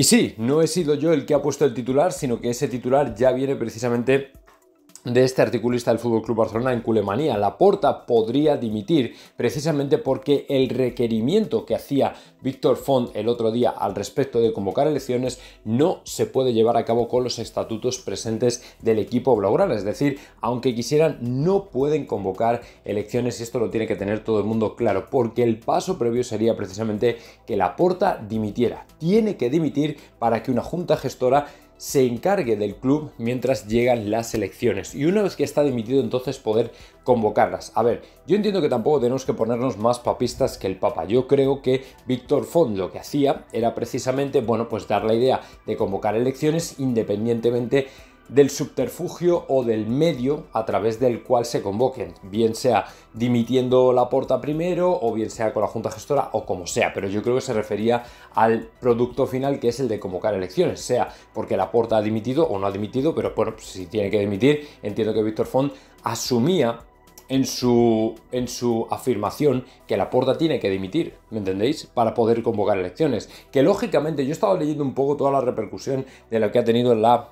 Y sí, no he sido yo el que ha puesto el titular, sino que ese titular ya viene precisamente de este articulista del Fútbol Club Barcelona en Culemanía. porta podría dimitir precisamente porque el requerimiento que hacía Víctor Font el otro día al respecto de convocar elecciones no se puede llevar a cabo con los estatutos presentes del equipo blaugrana, es decir, aunque quisieran no pueden convocar elecciones y esto lo tiene que tener todo el mundo claro, porque el paso previo sería precisamente que la porta dimitiera. Tiene que dimitir para que una junta gestora se encargue del club mientras llegan las elecciones y una vez que está dimitido entonces poder convocarlas. A ver, yo entiendo que tampoco tenemos que ponernos más papistas que el Papa. Yo creo que Víctor Font lo que hacía era precisamente, bueno, pues dar la idea de convocar elecciones independientemente del subterfugio o del medio a través del cual se convoquen, bien sea dimitiendo la porta primero o bien sea con la Junta Gestora o como sea, pero yo creo que se refería al producto final que es el de convocar elecciones, sea porque la porta ha dimitido o no ha dimitido, pero bueno, pues, si tiene que dimitir, entiendo que Víctor Font asumía en su, en su afirmación que la porta tiene que dimitir, ¿me entendéis? Para poder convocar elecciones. Que lógicamente yo he estado leyendo un poco toda la repercusión de lo que ha tenido en la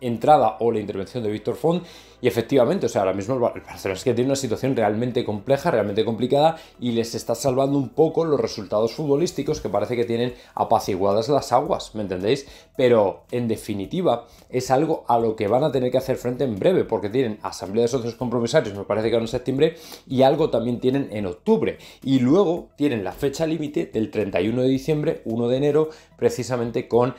entrada o la intervención de Víctor Font. Y efectivamente, o sea, ahora mismo el Barcelona es que tiene una situación realmente compleja, realmente complicada y les está salvando un poco los resultados futbolísticos que parece que tienen apaciguadas las aguas, ¿me entendéis? Pero en definitiva es algo a lo que van a tener que hacer frente en breve porque tienen asamblea de socios compromisarios, me parece que ahora en septiembre, y algo también tienen en octubre. Y luego tienen la fecha límite del 31 de diciembre, 1 de enero, precisamente con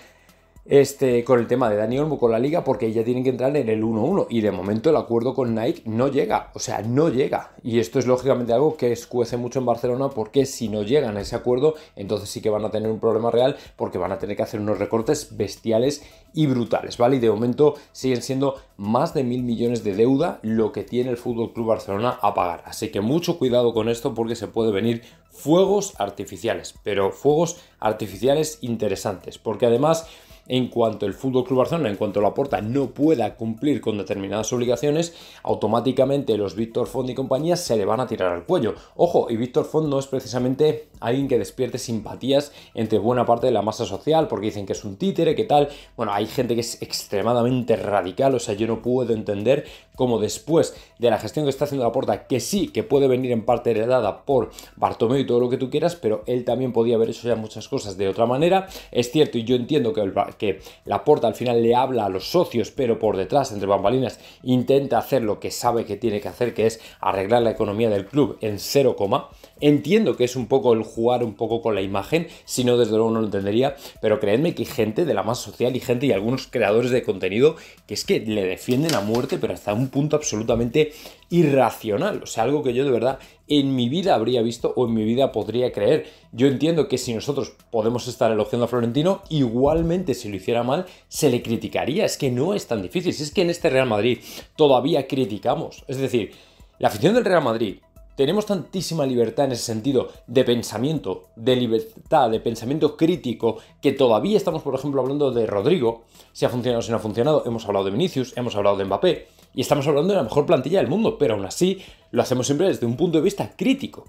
este, con el tema de Dani Olmo con la liga porque ya tienen que entrar en el 1-1 y de momento el acuerdo con Nike no llega, o sea, no llega. Y esto es lógicamente algo que escuece mucho en Barcelona porque si no llegan a ese acuerdo, entonces sí que van a tener un problema real porque van a tener que hacer unos recortes bestiales y brutales, ¿vale? Y de momento siguen siendo más de mil millones de deuda lo que tiene el Fútbol Club Barcelona a pagar. Así que mucho cuidado con esto porque se puede venir fuegos artificiales, pero fuegos artificiales interesantes, porque además en cuanto el Fútbol Club Barcelona, en cuanto la Porta no pueda cumplir con determinadas obligaciones, automáticamente los Víctor Font y compañía se le van a tirar al cuello. Ojo, y Víctor Font no es precisamente alguien que despierte simpatías entre buena parte de la masa social, porque dicen que es un títere, que tal. Bueno, hay gente que es extremadamente radical, o sea, yo no puedo entender cómo después de la gestión que está haciendo la Porta, que sí, que puede venir en parte heredada por Bartomeu y todo lo que tú quieras, pero él también podía haber hecho ya muchas cosas de otra manera. Es cierto, y yo entiendo que el, que porta al final le habla a los socios, pero por detrás, entre bambalinas, intenta hacer lo que sabe que tiene que hacer, que es arreglar la economía del club en cero coma. Entiendo que es un poco el jugar un poco con la imagen, si no, desde luego no lo entendería, pero creedme que hay gente de la más social y gente y algunos creadores de contenido que es que le defienden a muerte, pero hasta un punto absolutamente irracional. O sea, algo que yo de verdad en mi vida habría visto o en mi vida podría creer. Yo entiendo que si nosotros podemos estar elogiando a Florentino, igualmente si lo hiciera mal, se le criticaría. Es que no es tan difícil. Si es que en este Real Madrid todavía criticamos. Es decir, la afición del Real Madrid tenemos tantísima libertad en ese sentido de pensamiento, de libertad, de pensamiento crítico, que todavía estamos, por ejemplo, hablando de Rodrigo, si ha funcionado o si no ha funcionado, hemos hablado de Vinicius, hemos hablado de Mbappé, y estamos hablando de la mejor plantilla del mundo, pero aún así lo hacemos siempre desde un punto de vista crítico.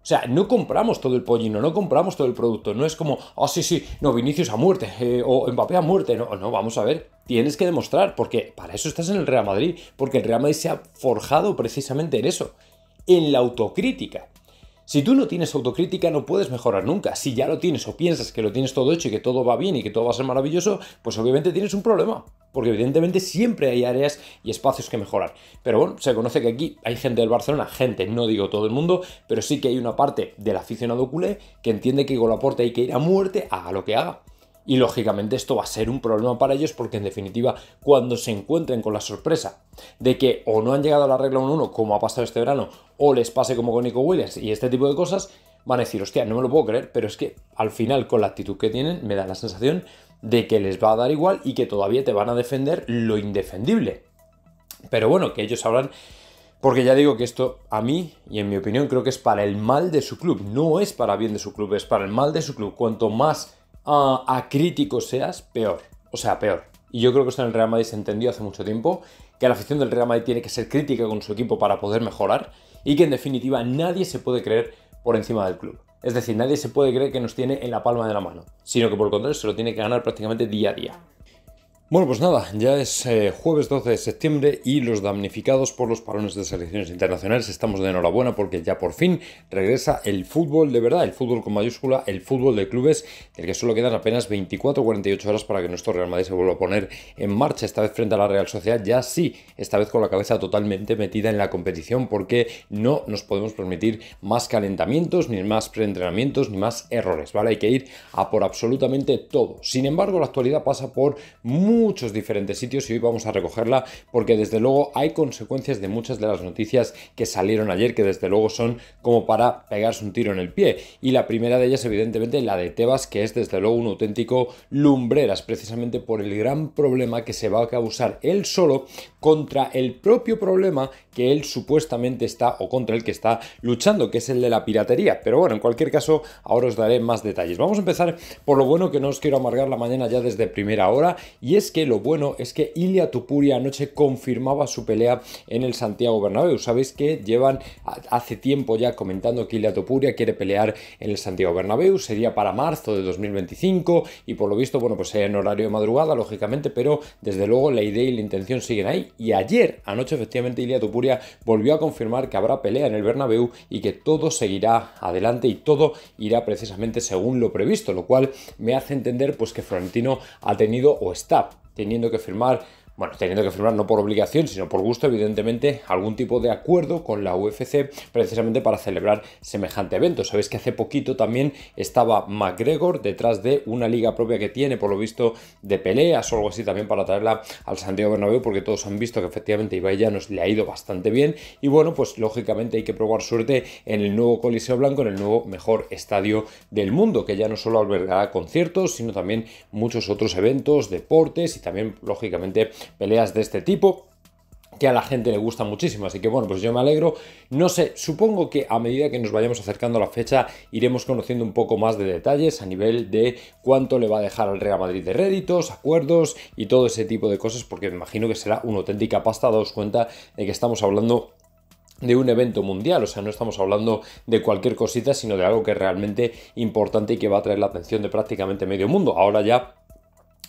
O sea, no compramos todo el pollino, no compramos todo el producto. No es como, ah, sí, sí, no, Vinicius a muerte, eh, o Mbappé a muerte. No, no, vamos a ver. Tienes que demostrar, porque para eso estás en el Real Madrid, porque el Real Madrid se ha forjado precisamente en eso en la autocrítica. Si tú no tienes autocrítica no puedes mejorar nunca. Si ya lo tienes o piensas que lo tienes todo hecho y que todo va bien y que todo va a ser maravilloso, pues obviamente tienes un problema. Porque evidentemente siempre hay áreas y espacios que mejorar. Pero bueno, se conoce que aquí hay gente del Barcelona, gente, no digo todo el mundo, pero sí que hay una parte del aficionado culé que entiende que con el aporte hay que ir a muerte, a lo que haga. Y lógicamente esto va a ser un problema para ellos porque en definitiva cuando se encuentren con la sorpresa de que o no han llegado a la regla 1-1 como ha pasado este verano o les pase como con Nico Williams y este tipo de cosas, van a decir, hostia, no me lo puedo creer, pero es que al final con la actitud que tienen me da la sensación de que les va a dar igual y que todavía te van a defender lo indefendible. Pero bueno, que ellos sabrán, porque ya digo que esto a mí y en mi opinión creo que es para el mal de su club, no es para bien de su club, es para el mal de su club. Cuanto más acrítico seas, peor. O sea, peor. Y yo creo que esto en el Real Madrid se entendió hace mucho tiempo, que la afición del Real Madrid tiene que ser crítica con su equipo para poder mejorar y que en definitiva nadie se puede creer por encima del club. Es decir, nadie se puede creer que nos tiene en la palma de la mano, sino que por el contrario se lo tiene que ganar prácticamente día a día. Bueno, pues nada, ya es eh, jueves 12 de septiembre y los damnificados por los parones de selecciones internacionales estamos de enhorabuena porque ya por fin regresa el fútbol de verdad, el fútbol con mayúscula, el fútbol de clubes, del que solo quedan apenas 24 o 48 horas para que nuestro Real Madrid se vuelva a poner en marcha, esta vez frente a la Real Sociedad, ya sí, esta vez con la cabeza totalmente metida en la competición porque no nos podemos permitir más calentamientos, ni más preentrenamientos, ni más errores, ¿vale? Hay que ir a por absolutamente todo. Sin embargo, la actualidad pasa por muy muchos diferentes sitios y hoy vamos a recogerla porque desde luego hay consecuencias de muchas de las noticias que salieron ayer que desde luego son como para pegarse un tiro en el pie. Y la primera de ellas evidentemente la de Tebas que es desde luego un auténtico lumbreras precisamente por el gran problema que se va a causar él solo contra el propio problema que él supuestamente está o contra el que está luchando, que es el de la piratería. Pero bueno, en cualquier caso, ahora os daré más detalles. Vamos a empezar por lo bueno que no os quiero amargar la mañana ya desde primera hora, y es que lo bueno es que Ilia Tupuria anoche confirmaba su pelea en el Santiago Bernabéu. Sabéis que llevan hace tiempo ya comentando que Ilia Topuria quiere pelear en el Santiago Bernabéu, sería para marzo de 2025 y por lo visto, bueno, pues en horario de madrugada, lógicamente, pero desde luego la idea y la intención siguen ahí y ayer, anoche efectivamente, Ilia Tupuria volvió a confirmar que habrá pelea en el Bernabéu y que todo seguirá adelante y todo irá precisamente según lo previsto, lo cual me hace entender pues que Florentino ha tenido o está teniendo que firmar bueno, teniendo que firmar no por obligación, sino por gusto, evidentemente, algún tipo de acuerdo con la UFC precisamente para celebrar semejante evento. Sabéis que hace poquito también estaba McGregor detrás de una liga propia que tiene, por lo visto, de peleas o algo así también para traerla al Santiago Bernabéu, porque todos han visto que efectivamente Ibai Llanos le ha ido bastante bien. Y bueno, pues lógicamente hay que probar suerte en el nuevo Coliseo Blanco, en el nuevo mejor estadio del mundo, que ya no solo albergará conciertos, sino también muchos otros eventos, deportes y también, lógicamente, peleas de este tipo que a la gente le gusta muchísimo. Así que bueno, pues yo me alegro. No sé, supongo que a medida que nos vayamos acercando a la fecha iremos conociendo un poco más de detalles a nivel de cuánto le va a dejar al Real Madrid de réditos, acuerdos y todo ese tipo de cosas, porque me imagino que será una auténtica pasta, daos cuenta de que estamos hablando de un evento mundial, o sea, no estamos hablando de cualquier cosita, sino de algo que es realmente importante y que va a atraer la atención de prácticamente medio mundo. Ahora ya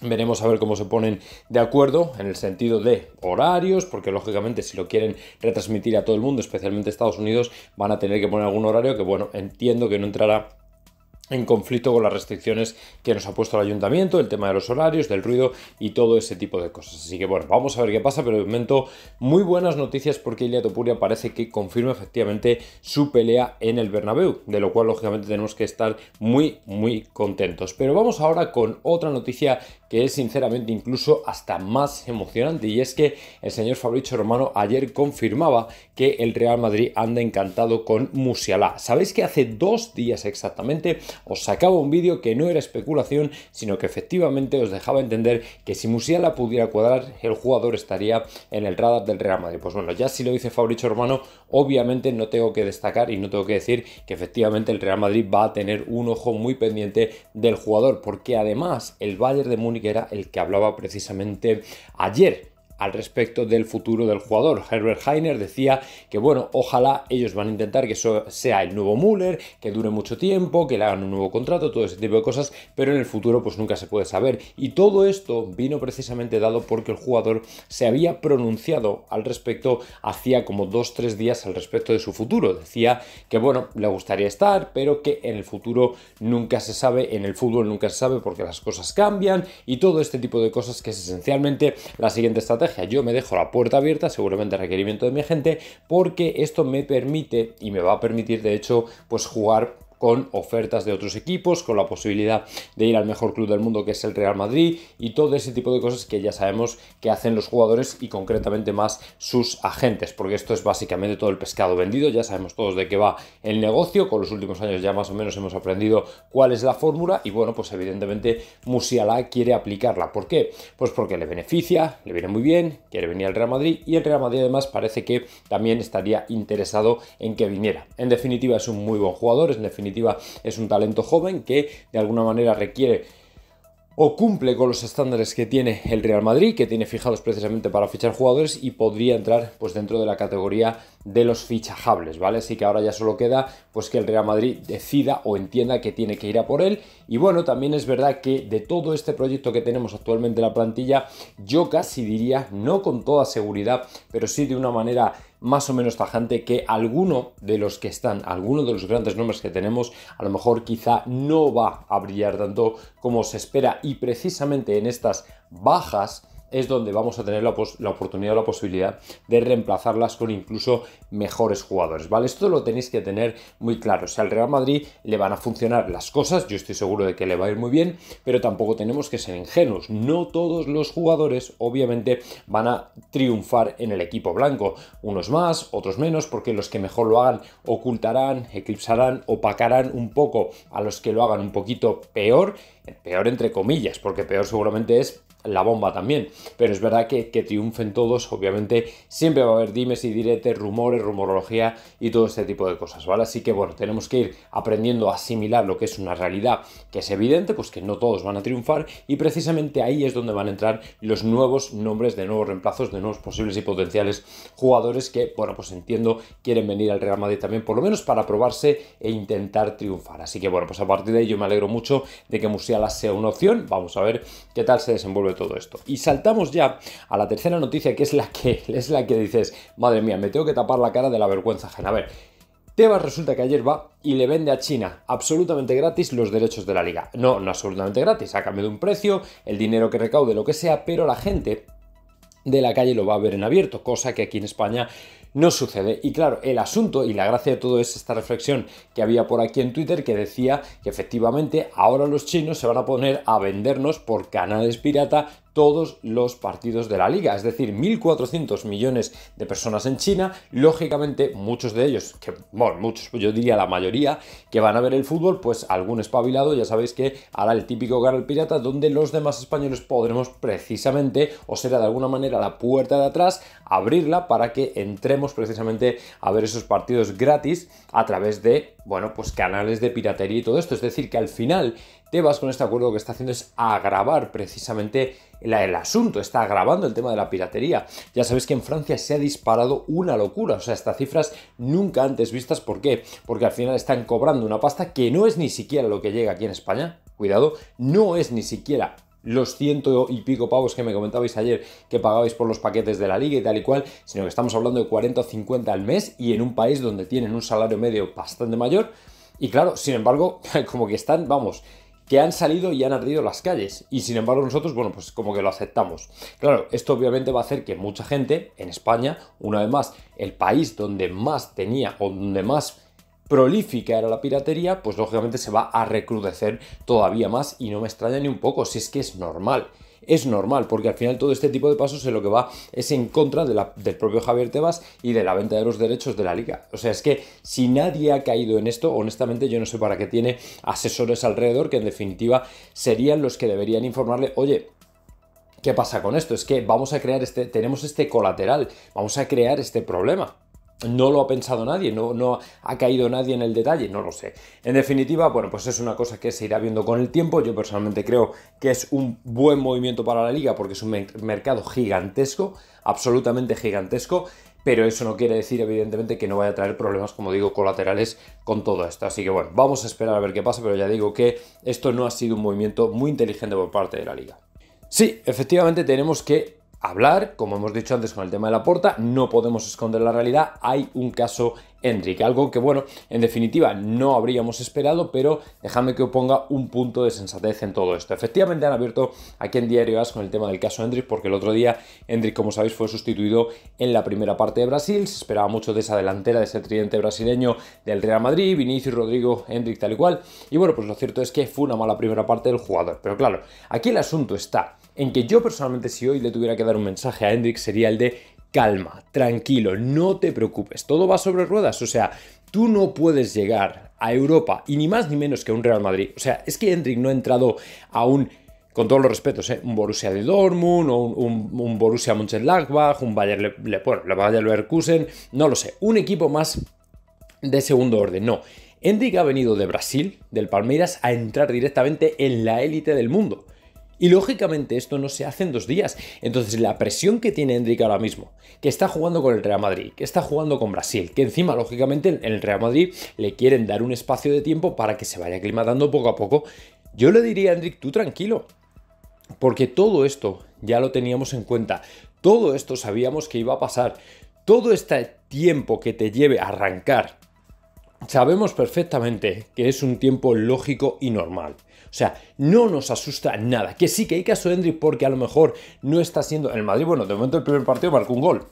Veremos a ver cómo se ponen de acuerdo en el sentido de horarios, porque lógicamente si lo quieren retransmitir a todo el mundo, especialmente Estados Unidos, van a tener que poner algún horario que, bueno, entiendo que no entrará en conflicto con las restricciones que nos ha puesto el ayuntamiento, el tema de los horarios, del ruido y todo ese tipo de cosas. Así que bueno, vamos a ver qué pasa, pero de momento muy buenas noticias porque Ilia Topuria parece que confirma efectivamente su pelea en el Bernabéu, de lo cual lógicamente tenemos que estar muy muy contentos. Pero vamos ahora con otra noticia que es sinceramente incluso hasta más emocionante y es que el señor Fabricio Romano ayer confirmaba que el Real Madrid anda encantado con Musiala. Sabéis que hace dos días exactamente os sacaba un vídeo que no era especulación sino que efectivamente os dejaba entender que si Musiala pudiera cuadrar el jugador estaría en el radar del Real Madrid. Pues bueno, ya si lo dice Fabricio Romano obviamente no tengo que destacar y no tengo que decir que efectivamente el Real Madrid va a tener un ojo muy pendiente del jugador porque además el Bayern de Múnich era el que hablaba precisamente ayer al respecto del futuro del jugador. Herbert Heiner decía que, bueno, ojalá ellos van a intentar que eso sea el nuevo Müller, que dure mucho tiempo, que le hagan un nuevo contrato, todo ese tipo de cosas, pero en el futuro pues nunca se puede saber. Y todo esto vino precisamente dado porque el jugador se había pronunciado al respecto hacía como dos, tres días al respecto de su futuro. Decía que, bueno, le gustaría estar, pero que en el futuro nunca se sabe, en el fútbol nunca se sabe porque las cosas cambian y todo este tipo de cosas que es esencialmente la siguiente estrategia yo me dejo la puerta abierta, seguramente requerimiento de mi gente, porque esto me permite y me va a permitir de hecho pues jugar con ofertas de otros equipos, con la posibilidad de ir al mejor club del mundo que es el Real Madrid y todo ese tipo de cosas que ya sabemos que hacen los jugadores y concretamente más sus agentes, porque esto es básicamente todo el pescado vendido, ya sabemos todos de qué va el negocio, con los últimos años ya más o menos hemos aprendido cuál es la fórmula y bueno, pues evidentemente Musiala quiere aplicarla. ¿Por qué? Pues porque le beneficia, le viene muy bien, quiere venir al Real Madrid y el Real Madrid además parece que también estaría interesado en que viniera. En definitiva es un muy buen jugador, es es un talento joven que de alguna manera requiere o cumple con los estándares que tiene el Real Madrid, que tiene fijados precisamente para fichar jugadores y podría entrar pues dentro de la categoría de los fichajables, ¿vale? Así que ahora ya solo queda pues que el Real Madrid decida o entienda que tiene que ir a por él. Y bueno, también es verdad que de todo este proyecto que tenemos actualmente en la plantilla, yo casi diría, no con toda seguridad, pero sí de una manera más o menos tajante que alguno de los que están, alguno de los grandes nombres que tenemos, a lo mejor quizá no va a brillar tanto como se espera y precisamente en estas bajas es donde vamos a tener la, oportunidad o la posibilidad de reemplazarlas con incluso mejores jugadores, ¿vale? Esto lo tenéis que tener muy claro. O sea, al Real Madrid le van a funcionar las cosas, yo estoy seguro de que le va a ir muy bien, pero tampoco tenemos que ser ingenuos. No todos los jugadores, obviamente, van a triunfar en el equipo blanco. Unos más, otros menos, porque los que mejor lo hagan ocultarán, eclipsarán, opacarán un poco a los que lo hagan un poquito peor, peor entre comillas, porque peor seguramente es la bomba también. Pero es verdad que, que triunfen todos, obviamente, siempre va a haber dimes y diretes, rumores, rumorología y todo este tipo de cosas, ¿vale? Así que bueno, tenemos que ir aprendiendo a asimilar lo que es una realidad que es evidente, pues que no todos van a triunfar y precisamente ahí es donde van a entrar los nuevos nombres de nuevos reemplazos, de nuevos posibles y potenciales jugadores que, bueno, pues entiendo, quieren venir al Real Madrid también, por lo menos para probarse e intentar triunfar. Así que bueno, pues a partir de ello me alegro mucho de que Musiala sea una opción. Vamos a ver qué tal se desenvuelve todo esto. Y saltamos ya a la tercera noticia, que es la que, es la que dices, madre mía, me tengo que tapar la cara de la vergüenza A ver, Tebas resulta que ayer va y le vende a China absolutamente gratis los derechos de la liga. No, no absolutamente gratis, a cambio de un precio, el dinero que recaude, lo que sea, pero la gente de la calle lo va a ver en abierto, cosa que aquí en España no sucede. Y claro, el asunto y la gracia de todo es esta reflexión que había por aquí en Twitter que decía que efectivamente ahora los chinos se van a poner a vendernos por canales pirata todos los partidos de la liga, es decir, 1.400 millones de personas en China, lógicamente muchos de ellos, que bueno, muchos, yo diría la mayoría, que van a ver el fútbol, pues algún espabilado, ya sabéis que hará el típico canal pirata, donde los demás españoles podremos precisamente, o será de alguna manera la puerta de atrás, abrirla para que entremos precisamente a ver esos partidos gratis a través de, bueno, pues canales de piratería y todo esto, es decir, que al final vas con este acuerdo lo que está haciendo es agravar precisamente el, asunto, está agravando el tema de la piratería. Ya sabéis que en Francia se ha disparado una locura, o sea, estas cifras nunca antes vistas. ¿Por qué? Porque al final están cobrando una pasta que no es ni siquiera lo que llega aquí en España. Cuidado, no es ni siquiera los ciento y pico pavos que me comentabais ayer que pagabais por los paquetes de la liga y tal y cual, sino que estamos hablando de 40 o 50 al mes y en un país donde tienen un salario medio bastante mayor. Y claro, sin embargo, como que están, vamos, que han salido y han ardido las calles. Y sin embargo nosotros, bueno, pues como que lo aceptamos. Claro, esto obviamente va a hacer que mucha gente en España, una vez más, el país donde más tenía o donde más prolífica era la piratería, pues lógicamente se va a recrudecer todavía más y no me extraña ni un poco, si es que es normal es normal, porque al final todo este tipo de pasos en lo que va es en contra del propio Javier Tebas y de la venta de los derechos de la liga. O sea, es que si nadie ha caído en esto, honestamente yo no sé para qué tiene asesores alrededor, que en definitiva serían los que deberían informarle, oye, ¿qué pasa con esto? Es que vamos a crear este, tenemos este colateral, vamos a crear este problema. No lo ha pensado nadie, no, ha caído nadie en el detalle, no lo sé. En definitiva, bueno, pues es una cosa que se irá viendo con el tiempo. Yo personalmente creo que es un buen movimiento para la liga porque es un mercado gigantesco, absolutamente gigantesco pero eso no quiere decir evidentemente que no vaya a traer problemas, como digo, colaterales con todo esto. Así que bueno, vamos a esperar a ver qué pasa, pero ya digo que esto no ha sido un movimiento muy inteligente por parte de la liga. Sí, efectivamente tenemos que hablar, como hemos dicho antes con el tema de la puerta no podemos esconder la realidad, hay un caso Enrique, algo que bueno, en definitiva no habríamos esperado, pero déjame que ponga un punto de sensatez en todo esto. Efectivamente han abierto aquí en Diario As con el tema del caso Hendrik, porque el otro día Hendrik, como sabéis, fue sustituido en la primera parte de Brasil, se esperaba mucho de esa delantera, de ese tridente brasileño del Real Madrid, Vinicius, Rodrigo, Hendrik, tal y cual, y bueno, pues lo cierto es que fue una mala primera parte del jugador, pero claro, aquí el asunto está en que yo personalmente si hoy le tuviera que dar un mensaje a Hendrik sería el de calma, tranquilo, no te preocupes, todo va sobre ruedas, o sea, tú no puedes llegar a Europa y ni más ni menos que a un Real Madrid. O sea, es que Hendrik no ha entrado a un con todos los respetos, ¿eh? un Borussia de Dortmund, o un, un, un, Borussia Mönchengladbach, un Bayer, Leverkusen, no lo sé, un equipo más de segundo orden, no. Hendrik ha venido de Brasil, del Palmeiras, a entrar directamente en la élite del mundo. Y lógicamente esto no se hace en dos días. Entonces la presión que tiene Hendrik ahora mismo, que está jugando con el Real Madrid, que está jugando con Brasil, que encima lógicamente en el Real Madrid le quieren dar un espacio de tiempo para que se vaya aclimatando poco a poco, yo le diría a Hendrik, tú tranquilo, porque todo esto ya lo teníamos en cuenta, todo esto sabíamos que iba a pasar, todo este tiempo que te lleve a arrancar, sabemos perfectamente que es un tiempo lógico y normal. O sea, no nos asusta nada. Que sí, que hay caso Hendrik porque a lo mejor no está siendo... En el Madrid, bueno, de momento el primer partido marcó un gol.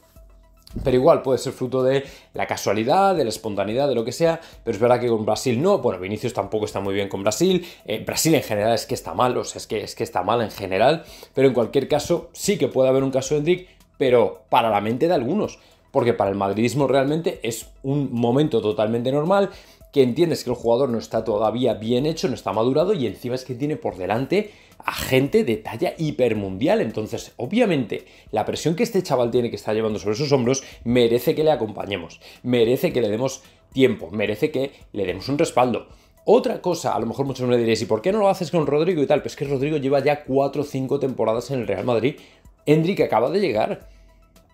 Pero igual puede ser fruto de la casualidad, de la espontaneidad, de lo que sea. Pero es verdad que con Brasil no. Bueno, Vinicius tampoco está muy bien con Brasil. Eh, Brasil en general es que está mal, o sea, es que, es que está mal en general. Pero en cualquier caso, sí que puede haber un caso Hendrik, pero para la mente de algunos. Porque para el madridismo realmente es un momento totalmente normal que entiendes que el jugador no está todavía bien hecho, no está madurado y encima es que tiene por delante a gente de talla hipermundial. Entonces, obviamente, la presión que este chaval tiene que estar llevando sobre sus hombros merece que le acompañemos, merece que le demos tiempo, merece que le demos un respaldo. Otra cosa, a lo mejor muchos me diréis, ¿y por qué no lo haces con Rodrigo y tal? Pues que Rodrigo lleva ya 4 o 5 temporadas en el Real Madrid. Hendrik acaba de llegar.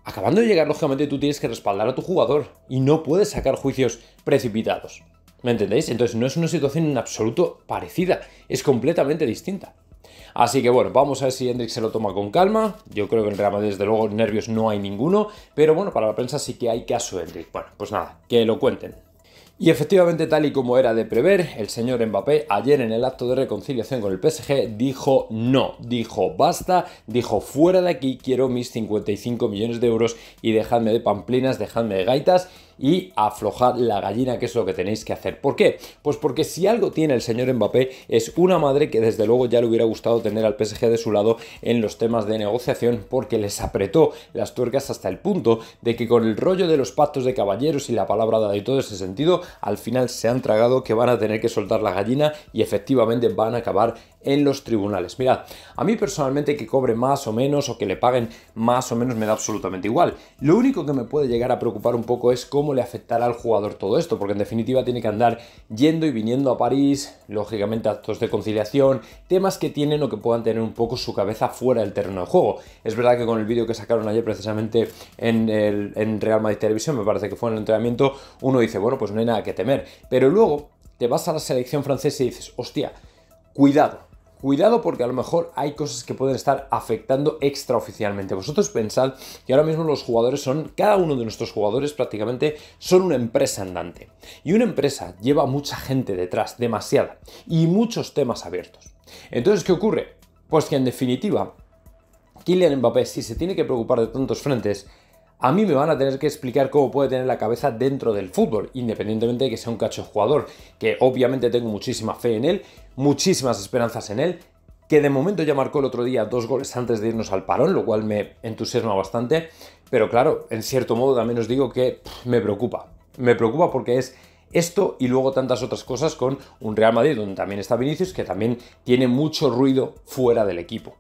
Acabando de llegar, lógicamente, tú tienes que respaldar a tu jugador y no puedes sacar juicios precipitados. ¿Me entendéis? Entonces no es una situación en absoluto parecida, es completamente distinta. Así que bueno, vamos a ver si Hendrik se lo toma con calma. Yo creo que en realidad, desde luego, nervios no hay ninguno. Pero bueno, para la prensa sí que hay caso Hendrik. Bueno, pues nada, que lo cuenten. Y efectivamente, tal y como era de prever, el señor Mbappé ayer en el acto de reconciliación con el PSG dijo no, dijo basta, dijo fuera de aquí, quiero mis 55 millones de euros y dejadme de pamplinas, dejadme de gaitas y aflojar la gallina, que es lo que tenéis que hacer. ¿Por qué? Pues porque si algo tiene el señor Mbappé es una madre que desde luego ya le hubiera gustado tener al PSG de su lado en los temas de negociación porque les apretó las tuercas hasta el punto de que con el rollo de los pactos de caballeros y la palabra dada y todo ese sentido, al final se han tragado que van a tener que soltar la gallina y efectivamente van a acabar en los tribunales. Mirad, a mí personalmente que cobre más o menos o que le paguen más o menos me da absolutamente igual. Lo único que me puede llegar a preocupar un poco es cómo le afectará al jugador todo esto, porque en definitiva tiene que andar yendo y viniendo a París, lógicamente actos de conciliación, temas que tienen o que puedan tener un poco su cabeza fuera del terreno de juego. Es verdad que con el vídeo que sacaron ayer precisamente en, el, Real Madrid Televisión, me parece que fue en el entrenamiento, uno dice, bueno, pues no hay nada que temer. Pero luego te vas a la selección francesa y dices, hostia, cuidado, cuidado porque a lo mejor hay cosas que pueden estar afectando extraoficialmente. Vosotros pensad que ahora mismo los jugadores son, cada uno de nuestros jugadores prácticamente son una empresa andante. Y una empresa lleva mucha gente detrás, demasiada, y muchos temas abiertos. Entonces, ¿qué ocurre? Pues que en definitiva, Kylian Mbappé, si se tiene que preocupar de tantos frentes, a mí me van a tener que explicar cómo puede tener la cabeza dentro del fútbol, independientemente de que sea un cacho jugador, que obviamente tengo muchísima fe en él, muchísimas esperanzas en él, que de momento ya marcó el otro día dos goles antes de irnos al parón, lo cual me entusiasma bastante, pero claro, en cierto modo también os digo que me preocupa, me preocupa porque es esto y luego tantas otras cosas con un Real Madrid donde también está Vinicius, que también tiene mucho ruido fuera del equipo.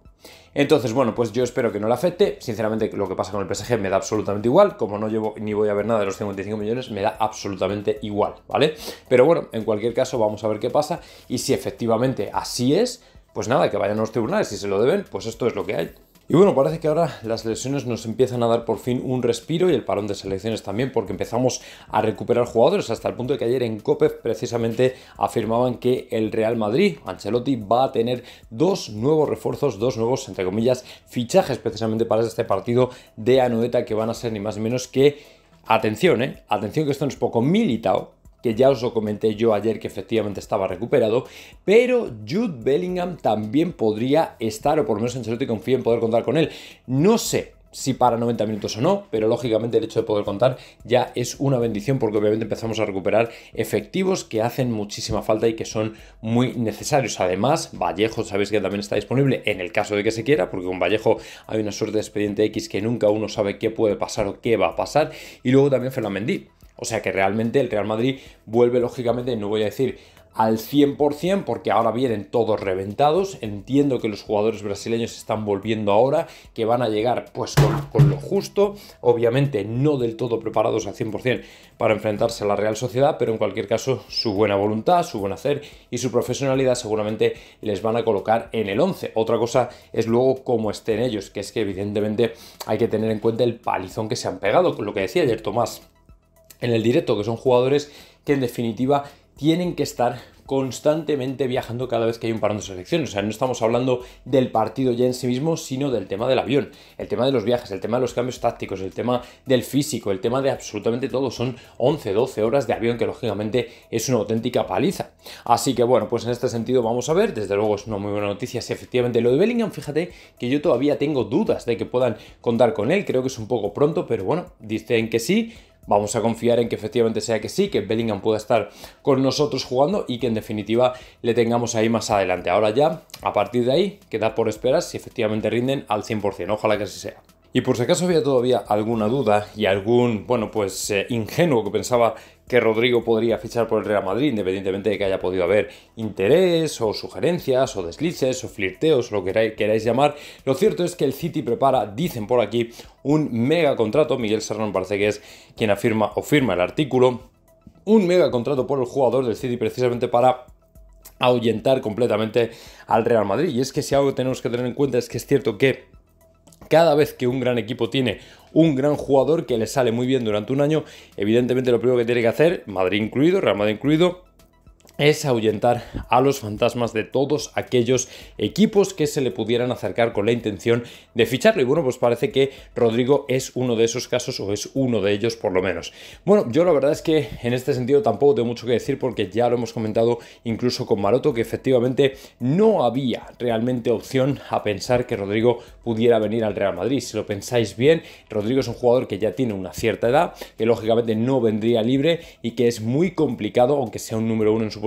Entonces, bueno, pues yo espero que no le afecte. Sinceramente, lo que pasa con el PSG me da absolutamente igual. Como no llevo ni voy a ver nada de los 55 millones, me da absolutamente igual, ¿vale? Pero bueno, en cualquier caso, vamos a ver qué pasa. Y si efectivamente así es, pues nada, que vayan a los tribunales. Si se lo deben, pues esto es lo que hay. Y bueno, parece que ahora las lesiones nos empiezan a dar por fin un respiro y el parón de selecciones también, porque empezamos a recuperar jugadores hasta el punto de que ayer en COPEF precisamente afirmaban que el Real Madrid, Ancelotti, va a tener dos nuevos refuerzos, dos nuevos, entre comillas, fichajes precisamente para este partido de Anoeta, que van a ser ni más ni menos que, atención, eh, atención que esto no es poco, militado que ya os lo comenté yo ayer que efectivamente estaba recuperado, pero Jude Bellingham también podría estar, o por lo menos Ancelotti confía en poder contar con él. No sé, si para 90 minutos o no, pero lógicamente el hecho de poder contar ya es una bendición porque obviamente empezamos a recuperar efectivos que hacen muchísima falta y que son muy necesarios. Además, Vallejo sabéis que también está disponible en el caso de que se quiera, porque con Vallejo hay una suerte de expediente X que nunca uno sabe qué puede pasar o qué va a pasar. Y luego también Fernández o sea que realmente el Real Madrid vuelve lógicamente, no voy a decir al 100% porque ahora vienen todos reventados, entiendo que los jugadores brasileños están volviendo ahora, que van a llegar pues con, lo justo, obviamente no del todo preparados al 100% para enfrentarse a la Real Sociedad, pero en cualquier caso su buena voluntad, su buen hacer y su profesionalidad seguramente les van a colocar en el 11. Otra cosa es luego cómo estén ellos, que es que evidentemente hay que tener en cuenta el palizón que se han pegado, con lo que decía ayer Tomás en el directo, que son jugadores que en definitiva tienen que estar constantemente viajando cada vez que hay un parón de selección. O sea, no estamos hablando del partido ya en sí mismo, sino del tema del avión, el tema de los viajes, el tema de los cambios tácticos, el tema del físico, el tema de absolutamente todo. Son 11, 12 horas de avión que lógicamente es una auténtica paliza. Así que bueno, pues en este sentido vamos a ver. Desde luego es una muy buena noticia si efectivamente lo de Bellingham, fíjate que yo todavía tengo dudas de que puedan contar con él. Creo que es un poco pronto, pero bueno, dicen que sí Vamos a confiar en que efectivamente sea que sí, que Bellingham pueda estar con nosotros jugando y que en definitiva le tengamos ahí más adelante. Ahora ya, a partir de ahí, queda por esperar si efectivamente rinden al 100%. Ojalá que así sea. Y por si acaso había todavía alguna duda y algún, bueno, pues eh, ingenuo que pensaba que Rodrigo podría fichar por el Real Madrid, independientemente de que haya podido haber interés o sugerencias o deslices o flirteos o lo que queráis llamar. Lo cierto es que el City prepara, dicen por aquí, un mega contrato. Miguel Serrano parece que es quien afirma o firma el artículo. Un mega contrato por el jugador del City precisamente para ahuyentar completamente al Real Madrid. Y es que si algo tenemos que tener en cuenta es que es cierto que cada vez que un gran equipo tiene un gran jugador que le sale muy bien durante un año, evidentemente lo primero que tiene que hacer, Madrid incluido, Real Madrid incluido, es ahuyentar a los fantasmas de todos aquellos equipos que se le pudieran acercar con la intención de ficharlo. Y bueno, pues parece que Rodrigo es uno de esos casos o es uno de ellos por lo menos. Bueno, yo la verdad es que en este sentido tampoco tengo mucho que decir porque ya lo hemos comentado incluso con Maroto que efectivamente no había realmente opción a pensar que Rodrigo pudiera venir al Real Madrid. Si lo pensáis bien, Rodrigo es un jugador que ya tiene una cierta edad, que lógicamente no vendría libre y que es muy complicado, aunque sea un número uno en su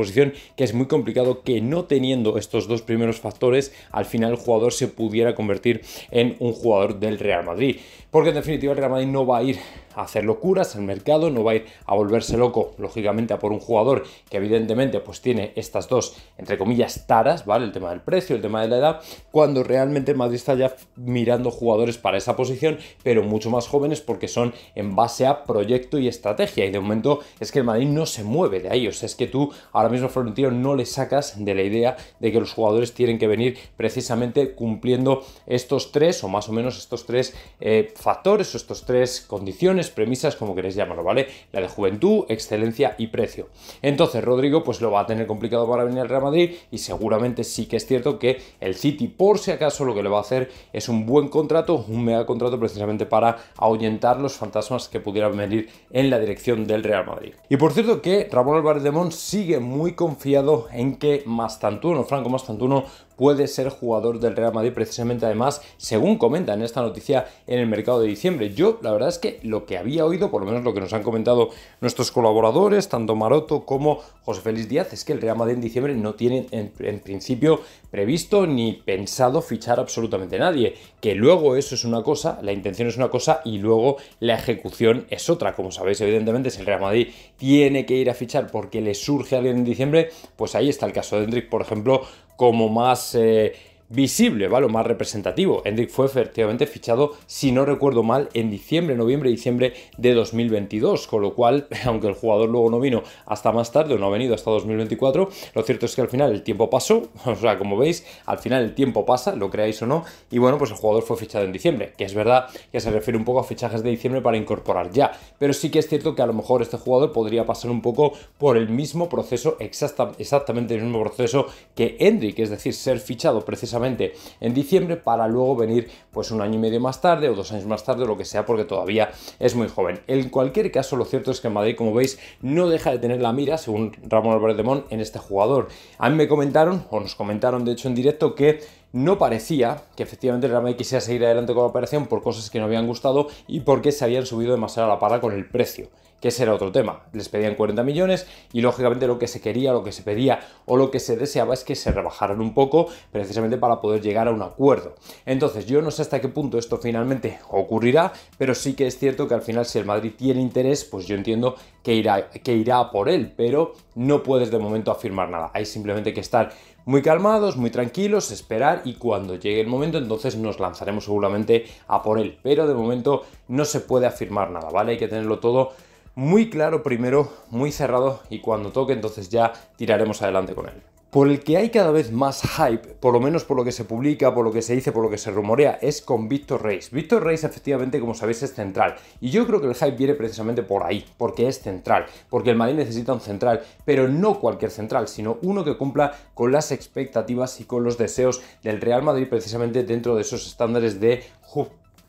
que es muy complicado que no teniendo estos dos primeros factores, al final el jugador se pudiera convertir en un jugador del Real Madrid. Porque en definitiva el Real Madrid no va a ir a hacer locuras, el mercado no va a ir a volverse loco, lógicamente, a por un jugador que evidentemente pues tiene estas dos, entre comillas, taras, ¿vale? El tema del precio, el tema de la edad, cuando realmente Madrid está ya mirando jugadores para esa posición, pero mucho más jóvenes porque son en base a proyecto y estrategia. Y de momento es que el Madrid no se mueve de ahí, o sea, es que tú ahora mismo, Florentino, no le sacas de la idea de que los jugadores tienen que venir precisamente cumpliendo estos tres, o más o menos estos tres eh, factores, o estos tres condiciones premisas, como queréis llamarlo, ¿vale? La de juventud, excelencia y precio. Entonces, Rodrigo, pues lo va a tener complicado para venir al Real Madrid y seguramente sí que es cierto que el City, por si acaso, lo que le va a hacer es un buen contrato, un mega contrato precisamente para ahuyentar los fantasmas que pudieran venir en la dirección del Real Madrid. Y por cierto que Ramón Álvarez de Mont sigue muy confiado en que Mastantuno, Franco Mastantuno puede ser jugador del Real Madrid precisamente además, según comenta en esta noticia en el mercado de diciembre. Yo la verdad es que lo que había oído, por lo menos lo que nos han comentado nuestros colaboradores, tanto Maroto como José Félix Díaz, es que el Real Madrid en diciembre no tiene en, principio previsto ni pensado fichar absolutamente nadie, que luego eso es una cosa, la intención es una cosa y luego la ejecución es otra. Como sabéis, evidentemente, si el Real Madrid tiene que ir a fichar porque le surge alguien en diciembre, pues ahí está el caso de Hendrik, por ejemplo, como más eh, visible, ¿vale? Lo más representativo. Hendrik fue efectivamente fichado, si no recuerdo mal, en diciembre, noviembre, diciembre de 2022, con lo cual, aunque el jugador luego no vino hasta más tarde o no ha venido hasta 2024, lo cierto es que al final el tiempo pasó, o sea, como veis, al final el tiempo pasa, lo creáis o no, y bueno, pues el jugador fue fichado en diciembre, que es verdad que se refiere un poco a fichajes de diciembre para incorporar ya, pero sí que es cierto que a lo mejor este jugador podría pasar un poco por el mismo proceso, exactamente el mismo proceso que Hendrik, es decir, ser fichado precisamente en diciembre para luego venir pues un año y medio más tarde o dos años más tarde o lo que sea porque todavía es muy joven. En cualquier caso, lo cierto es que Madrid, como veis, no deja de tener la mira, según Ramón Álvarez de en este jugador. A mí me comentaron, o nos comentaron de hecho en directo, que no parecía que efectivamente el Real Madrid quisiera seguir adelante con la operación por cosas que no habían gustado y porque se habían subido demasiado a la parada con el precio que ese era otro tema. Les pedían 40 millones y lógicamente lo que se quería, lo que se pedía o lo que se deseaba es que se rebajaran un poco precisamente para poder llegar a un acuerdo. Entonces yo no sé hasta qué punto esto finalmente ocurrirá, pero sí que es cierto que al final si el Madrid tiene interés, pues yo entiendo que irá, que irá por él, pero no puedes de momento afirmar nada. Hay simplemente que estar muy calmados, muy tranquilos, esperar y cuando llegue el momento entonces nos lanzaremos seguramente a por él. Pero de momento no se puede afirmar nada, ¿vale? Hay que tenerlo todo muy claro primero, muy cerrado y cuando toque entonces ya tiraremos adelante con él. Por el que hay cada vez más hype, por lo menos por lo que se publica, por lo que se dice, por lo que se rumorea, es con Víctor Reis. Víctor Reis efectivamente, como sabéis, es central. Y yo creo que el hype viene precisamente por ahí, porque es central, porque el Madrid necesita un central, pero no cualquier central, sino uno que cumpla con las expectativas y con los deseos del Real Madrid precisamente dentro de esos estándares de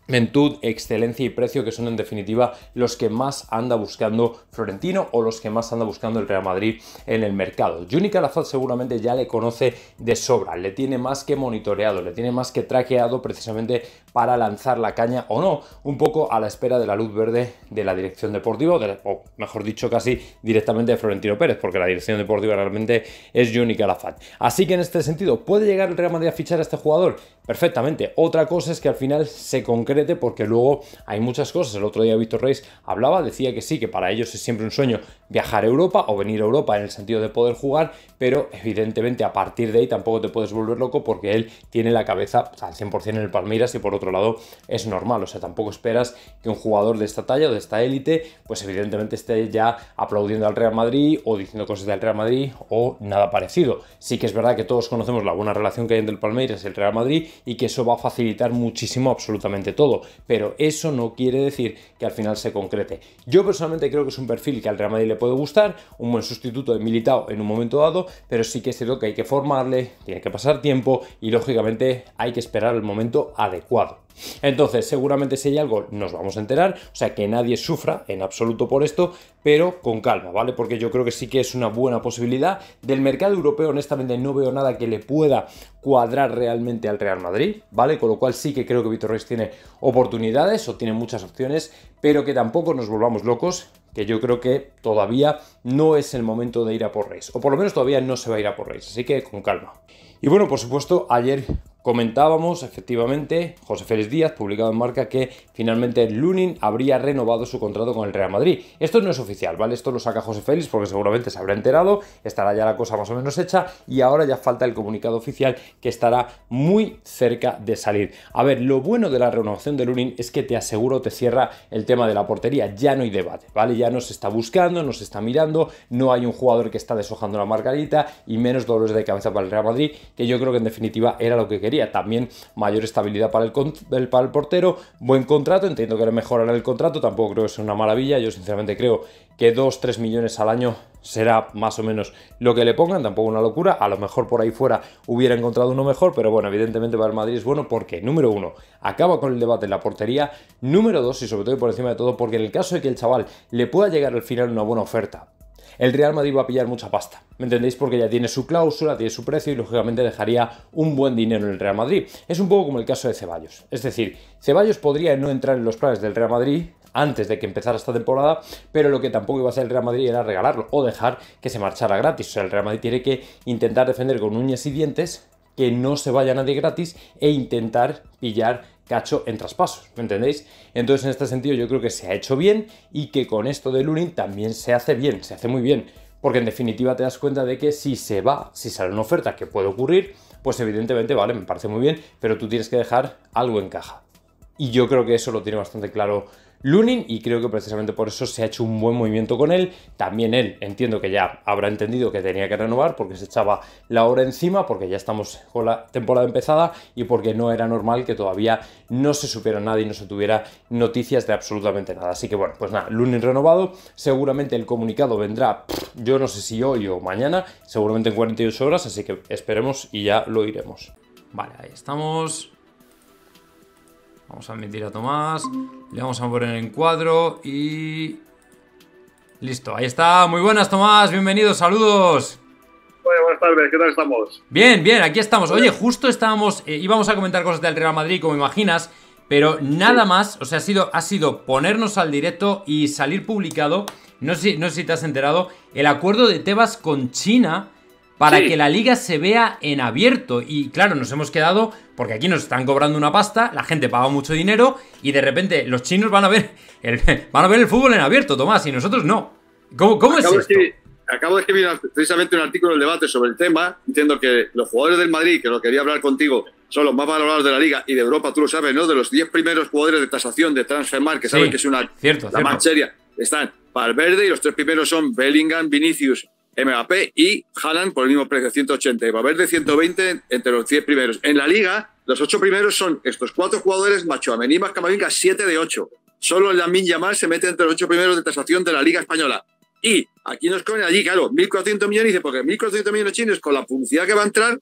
Mentud, excelencia y precio, que son en definitiva los que más anda buscando Florentino o los que más anda buscando el Real Madrid en el mercado. Juni Carazal seguramente ya le conoce de sobra, le tiene más que monitoreado, le tiene más que traqueado precisamente para lanzar la caña o no, un poco a la espera de la luz verde de la dirección deportiva, o, mejor dicho, casi directamente de Florentino Pérez, porque la dirección deportiva realmente es la Calafat. Así que en este sentido, ¿puede llegar el Real Madrid a fichar a este jugador? Perfectamente. Otra cosa es que al final se concrete, porque luego hay muchas cosas. El otro día Víctor Reis hablaba, decía que sí, que para ellos es siempre un sueño viajar a Europa o venir a Europa en el sentido de poder jugar, pero evidentemente a partir de ahí tampoco te puedes volver loco porque él tiene la cabeza al 100% en el Palmeiras y por otro lado es normal, o sea, tampoco esperas que un jugador de esta talla o de esta élite, pues evidentemente esté ya aplaudiendo al Real Madrid o diciendo cosas del Real Madrid o nada parecido. Sí que es verdad que todos conocemos la buena relación que hay entre el Palmeiras y el Real Madrid y que eso va a facilitar muchísimo absolutamente todo, pero eso no quiere decir que al final se concrete. Yo personalmente creo que es un perfil que al Real Madrid le puede gustar, un buen sustituto de militado en un momento dado, pero sí que es cierto que hay que formarle, tiene que pasar tiempo y lógicamente hay que esperar el momento adecuado. Entonces, seguramente si hay algo nos vamos a enterar, o sea que nadie sufra en absoluto por esto, pero con calma, ¿vale? Porque yo creo que sí que es una buena posibilidad. Del mercado europeo, honestamente, no veo nada que le pueda cuadrar realmente al Real Madrid, ¿vale? Con lo cual sí que creo que Vitor Reis tiene oportunidades o tiene muchas opciones, pero que tampoco nos volvamos locos, que yo creo que todavía no es el momento de ir a por Reis, o por lo menos todavía no se va a ir a por Reis, así que con calma. Y bueno, por supuesto, ayer Comentábamos, efectivamente, José Félix Díaz, publicado en Marca, que finalmente Lunin habría renovado su contrato con el Real Madrid. Esto no es oficial, ¿vale? Esto lo saca José Félix porque seguramente se habrá enterado, estará ya la cosa más o menos hecha y ahora ya falta el comunicado oficial que estará muy cerca de salir. A ver, lo bueno de la renovación de Lunin es que te aseguro te cierra el tema de la portería, ya no hay debate, ¿vale? Ya no se está buscando, no se está mirando, no hay un jugador que está deshojando la margarita y menos dolores de cabeza para el Real Madrid, que yo creo que en definitiva era lo que quería también mayor estabilidad para el, para el portero, buen contrato, entiendo que le mejorará el contrato, tampoco creo que sea una maravilla, yo sinceramente creo que 2-3 millones al año será más o menos lo que le pongan, tampoco una locura, a lo mejor por ahí fuera hubiera encontrado uno mejor, pero bueno, evidentemente para el Madrid es bueno porque, número uno, acaba con el debate en la portería, número dos y sobre todo y por encima de todo, porque en el caso de que el chaval le pueda llegar al final una buena oferta, el Real Madrid va a pillar mucha pasta. ¿Me entendéis? Porque ya tiene su cláusula, tiene su precio y lógicamente dejaría un buen dinero en el Real Madrid. Es un poco como el caso de Ceballos. Es decir, Ceballos podría no entrar en los planes del Real Madrid antes de que empezara esta temporada, pero lo que tampoco iba a hacer el Real Madrid era regalarlo o dejar que se marchara gratis. O sea, el Real Madrid tiene que intentar defender con uñas y dientes que no se vaya nadie gratis e intentar pillar cacho en traspasos, ¿me entendéis? Entonces, en este sentido, yo creo que se ha hecho bien y que con esto de Lunin también se hace bien, se hace muy bien, porque en definitiva te das cuenta de que si se va, si sale una oferta, que puede ocurrir, pues evidentemente, vale, me parece muy bien, pero tú tienes que dejar algo en caja. Y yo creo que eso lo tiene bastante claro Lunin y creo que precisamente por eso se ha hecho un buen movimiento con él. También él entiendo que ya habrá entendido que tenía que renovar porque se echaba la hora encima, porque ya estamos con la temporada empezada y porque no era normal que todavía no se supiera nada y no se tuviera noticias de absolutamente nada. Así que bueno, pues nada, Lunin renovado, seguramente el comunicado vendrá, yo no sé si hoy o mañana, seguramente en 48 horas, así que esperemos y ya lo iremos. Vale, ahí estamos. Vamos a admitir a Tomás. Le vamos a poner en cuadro y... Listo, ahí está. Muy buenas, Tomás. Bienvenidos, saludos. Bueno, buenas tardes, ¿qué tal estamos? Bien, bien, aquí estamos. Oye, justo estábamos, eh, íbamos a comentar cosas del Real Madrid, como imaginas, pero nada más, o sea, ha sido, ha sido ponernos al directo y salir publicado, no sé, no sé si te has enterado, el acuerdo de Tebas con China para que la liga se vea en abierto. Y claro, nos hemos quedado, porque aquí nos están cobrando una pasta, la gente paga mucho dinero y de repente los chinos van a ver el, van a ver el fútbol en abierto, Tomás, y nosotros no. ¿Cómo, es esto? De acabo de escribir precisamente un artículo del debate sobre el tema, diciendo que los jugadores del Madrid, que lo quería hablar contigo, son los más valorados de la liga y de Europa, tú lo sabes, ¿no? De los 10 primeros jugadores de tasación de transfermar, que saben que es una cierto, la están Valverde y los tres primeros son Bellingham, Vinicius MAP y Haaland por el mismo precio, 180. Va a haber de 120 entre los 10 primeros. En la liga, los 8 primeros son estos cuatro jugadores, Macho Amení Camavinga, 7 de 8. Solo en la Yamal se mete entre los 8 primeros de tasación de la liga española. Y aquí nos comen allí, claro, 1.400 millones, dice, porque 1.400 millones chinos con la publicidad que va a entrar,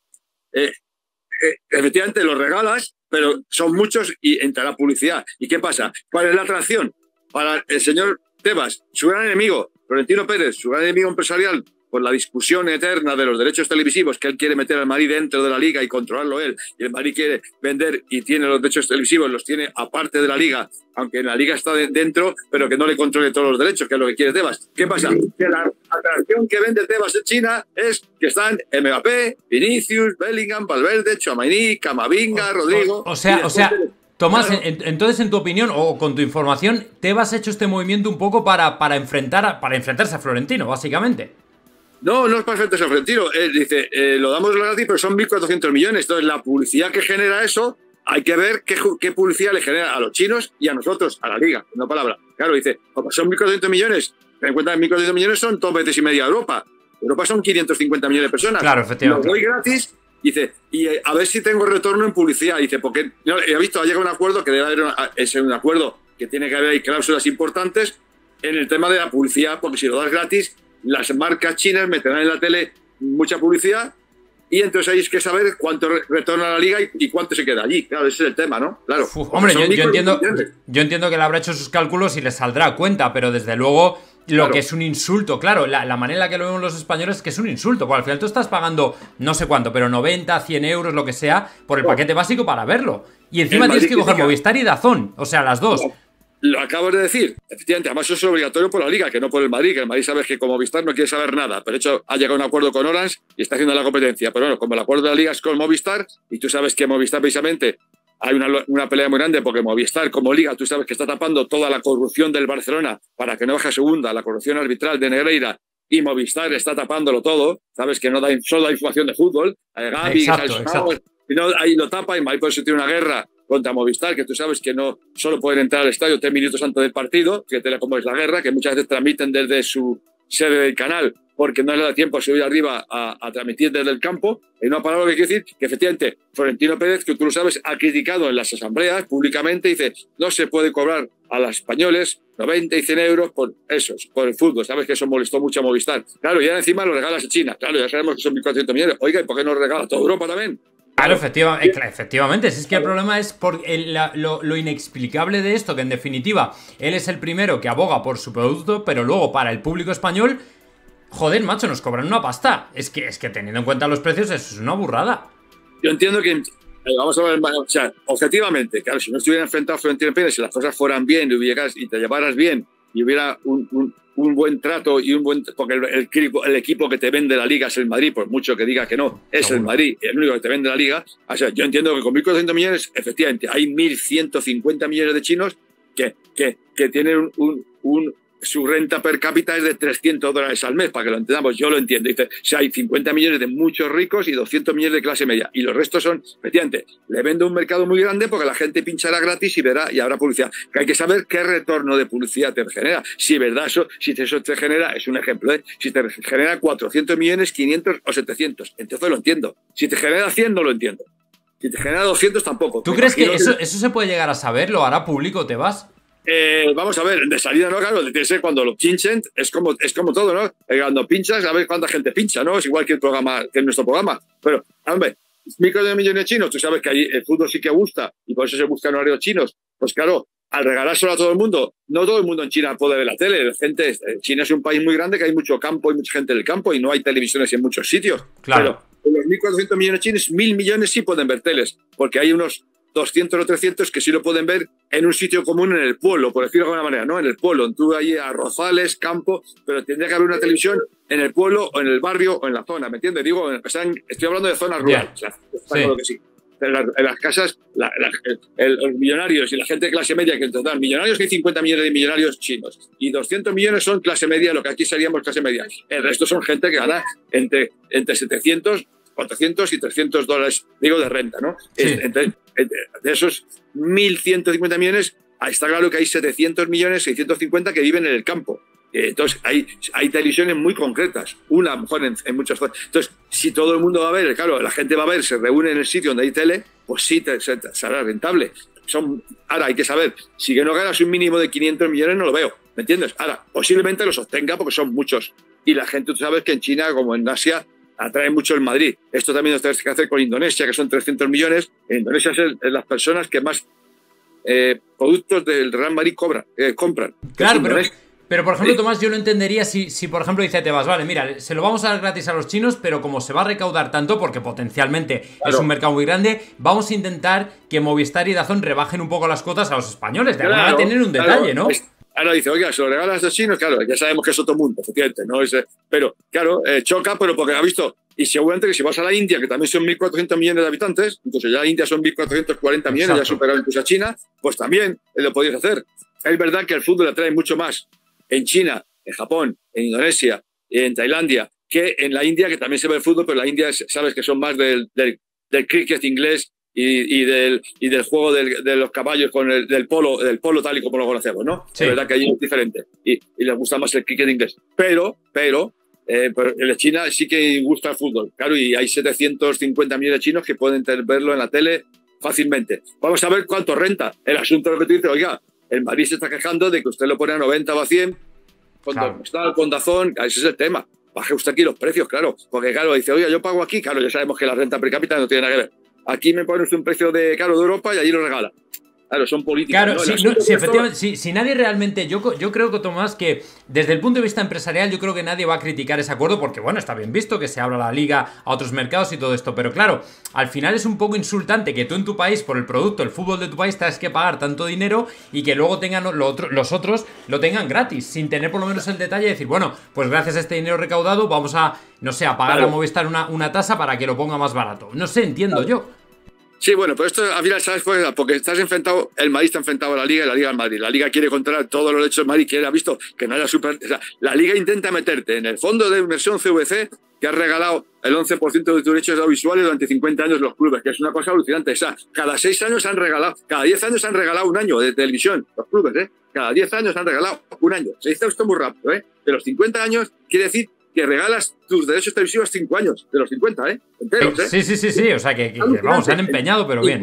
eh, eh, efectivamente los regalas, pero son muchos y entrará publicidad. ¿Y qué pasa? ¿Cuál es la atracción? Para el señor Tebas, su gran enemigo, Florentino Pérez, su gran enemigo empresarial, por la discusión eterna de los derechos televisivos, que él quiere meter al Madrid dentro de la liga y controlarlo él, y el Madrid quiere vender y tiene los derechos televisivos, los tiene aparte de la liga, aunque en la liga está dentro, pero que no le controle todos los derechos, que es lo que quiere Tebas. ¿Qué pasa? Que la atracción que vende Tebas en China es que están Mbappé, Vinicius, Bellingham, Valverde, Chouamani, Camavinga, Rodrigo... O, sea, o sea... Tomás, entonces en tu opinión o con tu información, Tebas ha hecho este movimiento un poco para, para, enfrentar, para enfrentarse a Florentino, básicamente. No, no es para gente eh, dice, eh, lo damos gratis, pero son 1.400 millones. Entonces, la publicidad que genera eso, hay que ver qué, publicidad le genera a los chinos y a nosotros, a la liga, no palabra. Claro, dice, son 1.400 millones, ten en cuenta que 1.400 millones son dos veces y media Europa. Europa son 550 millones de personas. Claro, efectivamente. Lo doy gratis, dice, y eh, a ver si tengo retorno en publicidad. Dice, porque no, he visto, ha llegado un acuerdo que debe haber es un acuerdo que tiene que haber cláusulas importantes en el tema de la publicidad, porque si lo das gratis, las marcas chinas meterán en la tele mucha publicidad y entonces hay que saber cuánto retorna a la liga y, cuánto se queda allí. Claro, ese es el tema, ¿no? Claro. hombre, yo, entiendo, que le habrá hecho sus cálculos y le saldrá cuenta, pero desde luego lo que es un insulto, claro, la, manera en la que lo vemos los españoles es que es un insulto, porque al final tú estás pagando no sé cuánto, pero 90, 100 euros, lo que sea, por el paquete básico para verlo. Y encima tienes que coger Movistar y Dazón, o sea, las dos. Lo acabas de decir. Efectivamente, además eso es obligatorio por la Liga, que no por el Madrid, que el Madrid sabes que como Movistar no quiere saber nada. Pero de hecho, ha llegado a un acuerdo con Orange y está haciendo la competencia. Pero bueno, como el acuerdo de la Liga es con Movistar, y tú sabes que Movistar precisamente hay una, pelea muy grande porque Movistar, como liga, tú sabes que está tapando toda la corrupción del Barcelona para que no baje segunda, la corrupción arbitral de Negreira, y Movistar está tapándolo todo, sabes que no da, solo hay información de fútbol, no, ahí lo tapa y por eso tiene una guerra contra Movistar, que tú sabes que no solo pueden entrar al estadio tres minutos antes del partido, fíjate como es la guerra, que muchas veces transmiten desde su sede del canal porque no le da tiempo a subir arriba a, transmitir desde el campo. En una palabra, que quiero decir que efectivamente Florentino Pérez, que tú lo sabes, ha criticado en las asambleas públicamente, dice, no se puede cobrar a los españoles 90 y 100 euros por eso, por el fútbol. Sabes que eso molestó mucho a Movistar. Claro, y ahora encima lo regalas a China. Claro, ya sabemos que son 1.400 millones. Oiga, ¿y por qué no lo regala a toda Europa también? Claro, efectivamente, eh, efectivamente. Si es que el problema es por lo, inexplicable de esto, que en definitiva él es el primero que aboga por su producto, pero luego para el público español, joder, macho, nos cobran una pasta. Es que, es que teniendo en cuenta los precios, eso es una burrada. Yo entiendo que, eh, vamos a ver, o sea, objetivamente, claro, si no estuviera enfrentado a Florentino Pérez, si las cosas fueran bien y, te llevaras bien y hubiera un un buen trato y un buen. Porque el, el, equipo que te vende la liga es el Madrid, por mucho que digas que no, es el Madrid, el único que te vende la liga. O sea, yo entiendo que con 1.400 millones, efectivamente, hay 1.150 millones de chinos que, que, que tienen un, un, su renta per cápita es de 300 dólares al mes, para que lo entendamos, yo lo entiendo. Dice, si hay 50 millones de muchos ricos y 200 millones de clase media, y los restos son, efectivamente, le vendo un mercado muy grande porque la gente pinchará gratis y verá y habrá publicidad. Que hay que saber qué retorno de publicidad te genera. Si es verdad eso, si eso te genera, es un ejemplo, ¿eh? si te genera 400 millones, 500 o 700, entonces lo entiendo. Si te genera 100, no lo entiendo. Si te genera 200, tampoco. ¿Tú crees que eso, se puede llegar a saber, lo ¿Hará público? ¿Te vas? Eh, vamos a ver, de salida, ¿no? Claro, de que cuando lo pinchen, es como, es como todo, ¿no? Eh, cuando pinchas, a ver cuánta gente pincha, ¿no? Es igual que el programa, que nuestro programa. Pero, ah, hombre, micro de millones chinos, tú sabes que ahí el fútbol sí que gusta y por eso se buscan horarios chinos. Pues claro, al regalárselo a todo el mundo, no todo el mundo en China puede ver la tele. gente, eh, China es un país muy grande que hay mucho campo y mucha gente del campo y no hay televisiones en muchos sitios. Claro. Pero, los 1.400 millones de chinos, 1.000 millones sí pueden ver teles, porque hay unos 200 o 300 que sí lo pueden ver en un sitio común en el pueblo, por decirlo de alguna manera, ¿no? En el pueblo, tú ahí a campo, pero tendría que haber una televisión en el pueblo o en el barrio o en la zona, ¿me entiendes? Digo, estoy hablando de zonas rurales, En las, casas, los millonarios y la gente de clase media, que en total, millonarios que hay 50 millones de millonarios chinos y 200 millones son clase media, lo que aquí seríamos clase media. El resto son gente que gana entre, entre 700 400 y 300 dólares, digo, de renta, ¿no? Eh, entonces, eh, de esos 1.150 millones, está claro que hay 700 millones, 650 que viven en el campo. Eh, entonces, hay, hay televisiones muy concretas, una mejor en, muchas cosas, Entonces, si todo el mundo va a ver, claro, la gente va a ver, se reúne en el sitio donde hay tele, pues sí, será rentable. Son, ahora, hay que saber, si que no ganas un mínimo de 500 millones, no lo veo, ¿me entiendes? Ahora, posiblemente los obtenga porque son muchos. Y la gente, tú sabes que en China, como en Asia, atrae mucho el Madrid. Esto también lo tenemos que hacer con Indonesia, que son 300 millones. Indonesia es las personas que más eh, productos del Real Madrid cobra, eh, compran. Claro, pero, por ejemplo, Tomás, yo no entendería si, si, por ejemplo, dice Tebas, vale, mira, se lo vamos a dar gratis a los chinos, pero como se va a recaudar tanto, porque potencialmente es un mercado muy grande, vamos a intentar que Movistar y Dazón rebajen un poco las cuotas a los españoles, de manera a tener un detalle, ¿no? Ahora dice, oiga, se lo regalas a chinos, claro, ya sabemos que es otro mundo, suficiente, ¿no? pero, claro, eh, choca, pero porque ha visto, y seguramente que si vas a la India, que también son 1.400 millones de habitantes, entonces ya la India son 1.440 millones, ya superado incluso a China, pues también eh, lo podéis hacer. Es verdad que el fútbol atrae mucho más en China, en Japón, en Indonesia, en Tailandia, que en la India, que también se ve el fútbol, pero la India sabes que son más del, del cricket inglés y, del, y del juego de los caballos con el del polo, del polo tal y como lo conocemos, ¿no? Sí. La verdad que allí es diferente y, les gusta más el cricket inglés. Pero, eh, pero, en China sí que gusta el fútbol, claro, y hay 750 millones de chinos que pueden verlo en la tele fácilmente. Vamos a ver cuánto renta el asunto de lo que tú dices, oiga, el Madrid se está quejando de que usted lo pone a 90 o a 100, con claro. el con ese es el tema. Baje usted aquí los precios, claro, porque claro, dice, oiga, yo pago aquí, claro, ya sabemos que la renta per cápita no tiene nada que ver aquí me pones un precio de caro de Europa y allí lo regala. Claro, son políticos. Claro, si, nadie realmente, yo, yo creo que Tomás, que desde el punto de vista empresarial, yo creo que nadie va a criticar ese acuerdo, porque bueno, está bien visto que se abra la liga a otros mercados y todo esto, pero claro, al final es un poco insultante que tú en tu país, por el producto, el fútbol de tu país, tengas que pagar tanto dinero y que luego tengan los otros lo tengan gratis, sin tener por lo menos el detalle de decir, bueno, pues gracias a este dinero recaudado vamos a, no sé, a pagar a Movistar una, una tasa para que lo ponga más barato. No sé, entiendo yo. Sí, bueno, pero esto al final, ¿sabes? qué? porque estás enfrentado, el Madrid está enfrentado a la Liga y la Liga al Madrid. La Liga quiere controlar todos los derechos del Madrid, que ha visto que no haya super. O sea, la Liga intenta meterte en el fondo de inversión CVC, que ha regalado el 11% de tus derechos audiovisuales durante 50 años los clubes, que es una cosa alucinante. O sea, cada 6 años han regalado, cada 10 años han regalado un año de televisión, los clubes, ¿eh? Cada 10 años han regalado un año. Se dice esto muy rápido, ¿eh? De los 50 años, quiere decir que regalas tus derechos televisivos cinco años, de los 50, ¿eh? ¿eh? Sí, sí, sí, sí, o sea, que, vamos, se han empeñado, pero bien.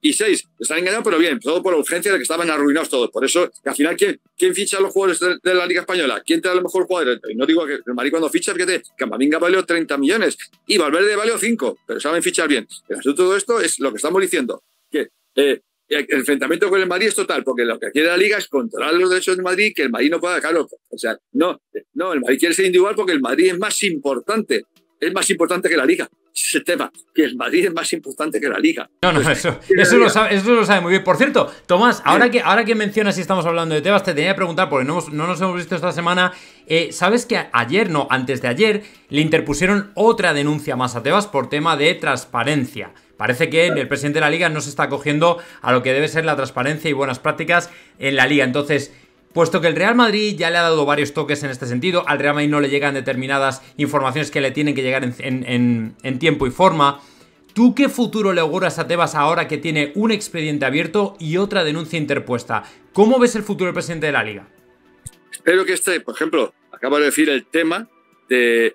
Y seis, han engañado, pero bien, todo por la urgencia de que estaban arruinados todos. Por eso, al final, ¿quién, ficha los jugadores de, la Liga Española? ¿Quién te da el mejor jugadores? Y no digo que el Madrid cuando ficha, fíjate, Camavinga valió 30 millones y Valverde valió 5, pero saben fichar bien. El de todo esto es lo que estamos diciendo, que eh, el enfrentamiento con el Madrid es total, porque lo que quiere la liga es controlar los derechos de Madrid que el Madrid no pueda dejarlo. O sea, no, no, el Madrid quiere ser individual porque el Madrid es más importante, es más importante que la liga. Ese tema, que el Madrid es más importante que la liga. No, no, pues eso, Lo sabe, muy bien. Por cierto, Tomás, ahora que, ahora que mencionas y estamos hablando de Tebas, te tenía que preguntar, porque no, nos hemos visto esta semana, eh, ¿sabes que ayer, no, antes de ayer, le interpusieron otra denuncia más a Tebas por tema de transparencia? Parece que el presidente de la liga no se está acogiendo a lo que debe ser la transparencia y buenas prácticas en la liga. Entonces, Puesto que el Real Madrid ya le ha dado varios toques en este sentido, al Real Madrid no le llegan determinadas informaciones que le tienen que llegar en, tiempo y forma, ¿tú qué futuro le auguras a Tebas ahora que tiene un expediente abierto y otra denuncia interpuesta? ¿Cómo ves el futuro del presidente de la liga? Espero que este, por ejemplo, acaba de decir el tema de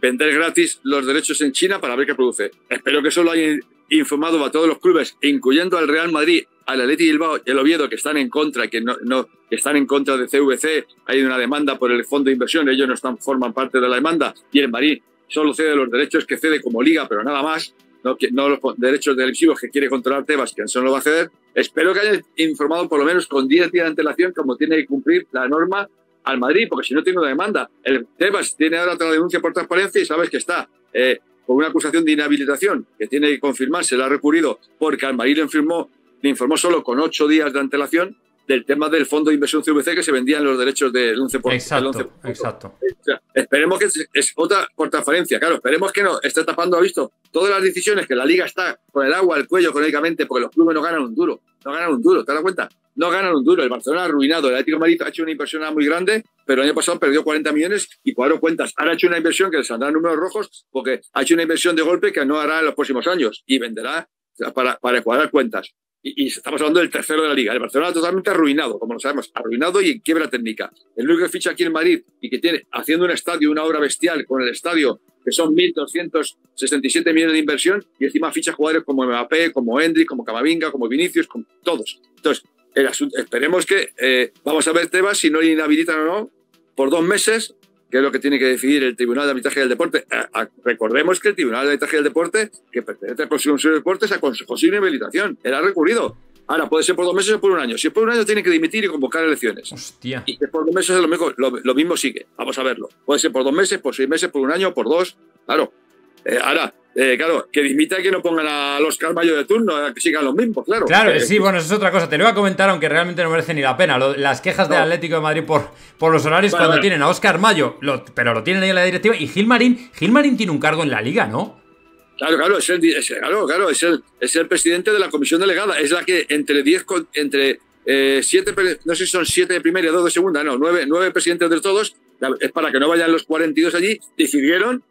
vender gratis los derechos en China para ver qué produce. Espero que solo hayan informado a todos los clubes, incluyendo al Real Madrid, al Atleti Bilbao y el Oviedo, que están en contra, que no, están en contra de CVC. Hay una demanda por el fondo de inversión, ellos no están, forman parte de la demanda. Y el Madrid solo cede los derechos que cede como liga, pero nada más. No, los derechos televisivos que quiere controlar Tebas, que no lo va a ceder. Espero que hayan informado por lo menos con 10 días de antelación, como tiene que cumplir la norma al Madrid, porque si no tiene una demanda. El Tebas tiene ahora otra denuncia por transparencia y sabes que está eh, con una acusación de inhabilitación que tiene que confirmarse, la ha recurrido porque al Madrid le informó solo con ocho días de antelación del tema del fondo de inversión CVC que se vendían los derechos del 11%. Exacto, 11%. exacto. esperemos que es otra por transferencia, claro, esperemos que no Está tapando ha visto todas las decisiones que la liga está con el agua al cuello económicamente porque los clubes no ganan un duro, no ganan un duro, ¿te das cuenta? No ganan un duro, el Barcelona ha arruinado, el Atlético Madrid ha hecho una inversión muy grande, pero el año pasado perdió 40 millones y cuadro cuentas. Ahora ha hecho una inversión que les saldrá números rojos porque ha hecho una inversión de golpe que no hará en los próximos años y venderá para, para cuadrar cuentas. Y, estamos hablando del tercero de la liga. El Barcelona totalmente arruinado, como lo sabemos, arruinado y en quiebra técnica. El único que ficha aquí en Madrid y que tiene, haciendo un estadio, una obra bestial con el estadio, que son 1.267 millones de inversión, y encima ficha jugadores como Mbappé, como Endri como Camavinga, como Vinicius, como todos. Entonces, el esperemos que, eh, vamos a ver, Tebas, si no le inhabilitan o no, por dos meses ¿Qué es lo que tiene que decidir el Tribunal de Arbitraje del Deporte. Eh, recordemos que el Tribunal de Arbitraje del Deporte, que pertenece al Consejo de Deportes, a Consejo sin habilitación, era recurrido. Ahora, puede ser por dos meses o por un año. Si es por un año, tiene que dimitir y convocar elecciones. Hostia. Y si es por dos meses, lo mismo, lo mismo sigue. Vamos a verlo. Puede ser por dos meses, por seis meses, por un año, por dos. Claro, eh, ahora, eh, claro, que dimita que no pongan a Oscar Mayo de turno, eh, que sigan los mismos, claro. Claro, sí, bueno, eso es otra cosa. Te lo voy a comentar, aunque realmente no merece ni la pena. las quejas del Atlético de Madrid por, por los horarios cuando tienen a Oscar Mayo, pero lo tienen ahí en la directiva. Y Gilmarín, Gilmarín tiene un cargo en la liga, ¿no? Claro, claro, es el, el, presidente de la comisión delegada. Es la que entre 10, entre siete, no sé si son siete de primera y dos de segunda, no, nueve, nueve presidentes de todos, es para que no vayan los 42 allí, decidieron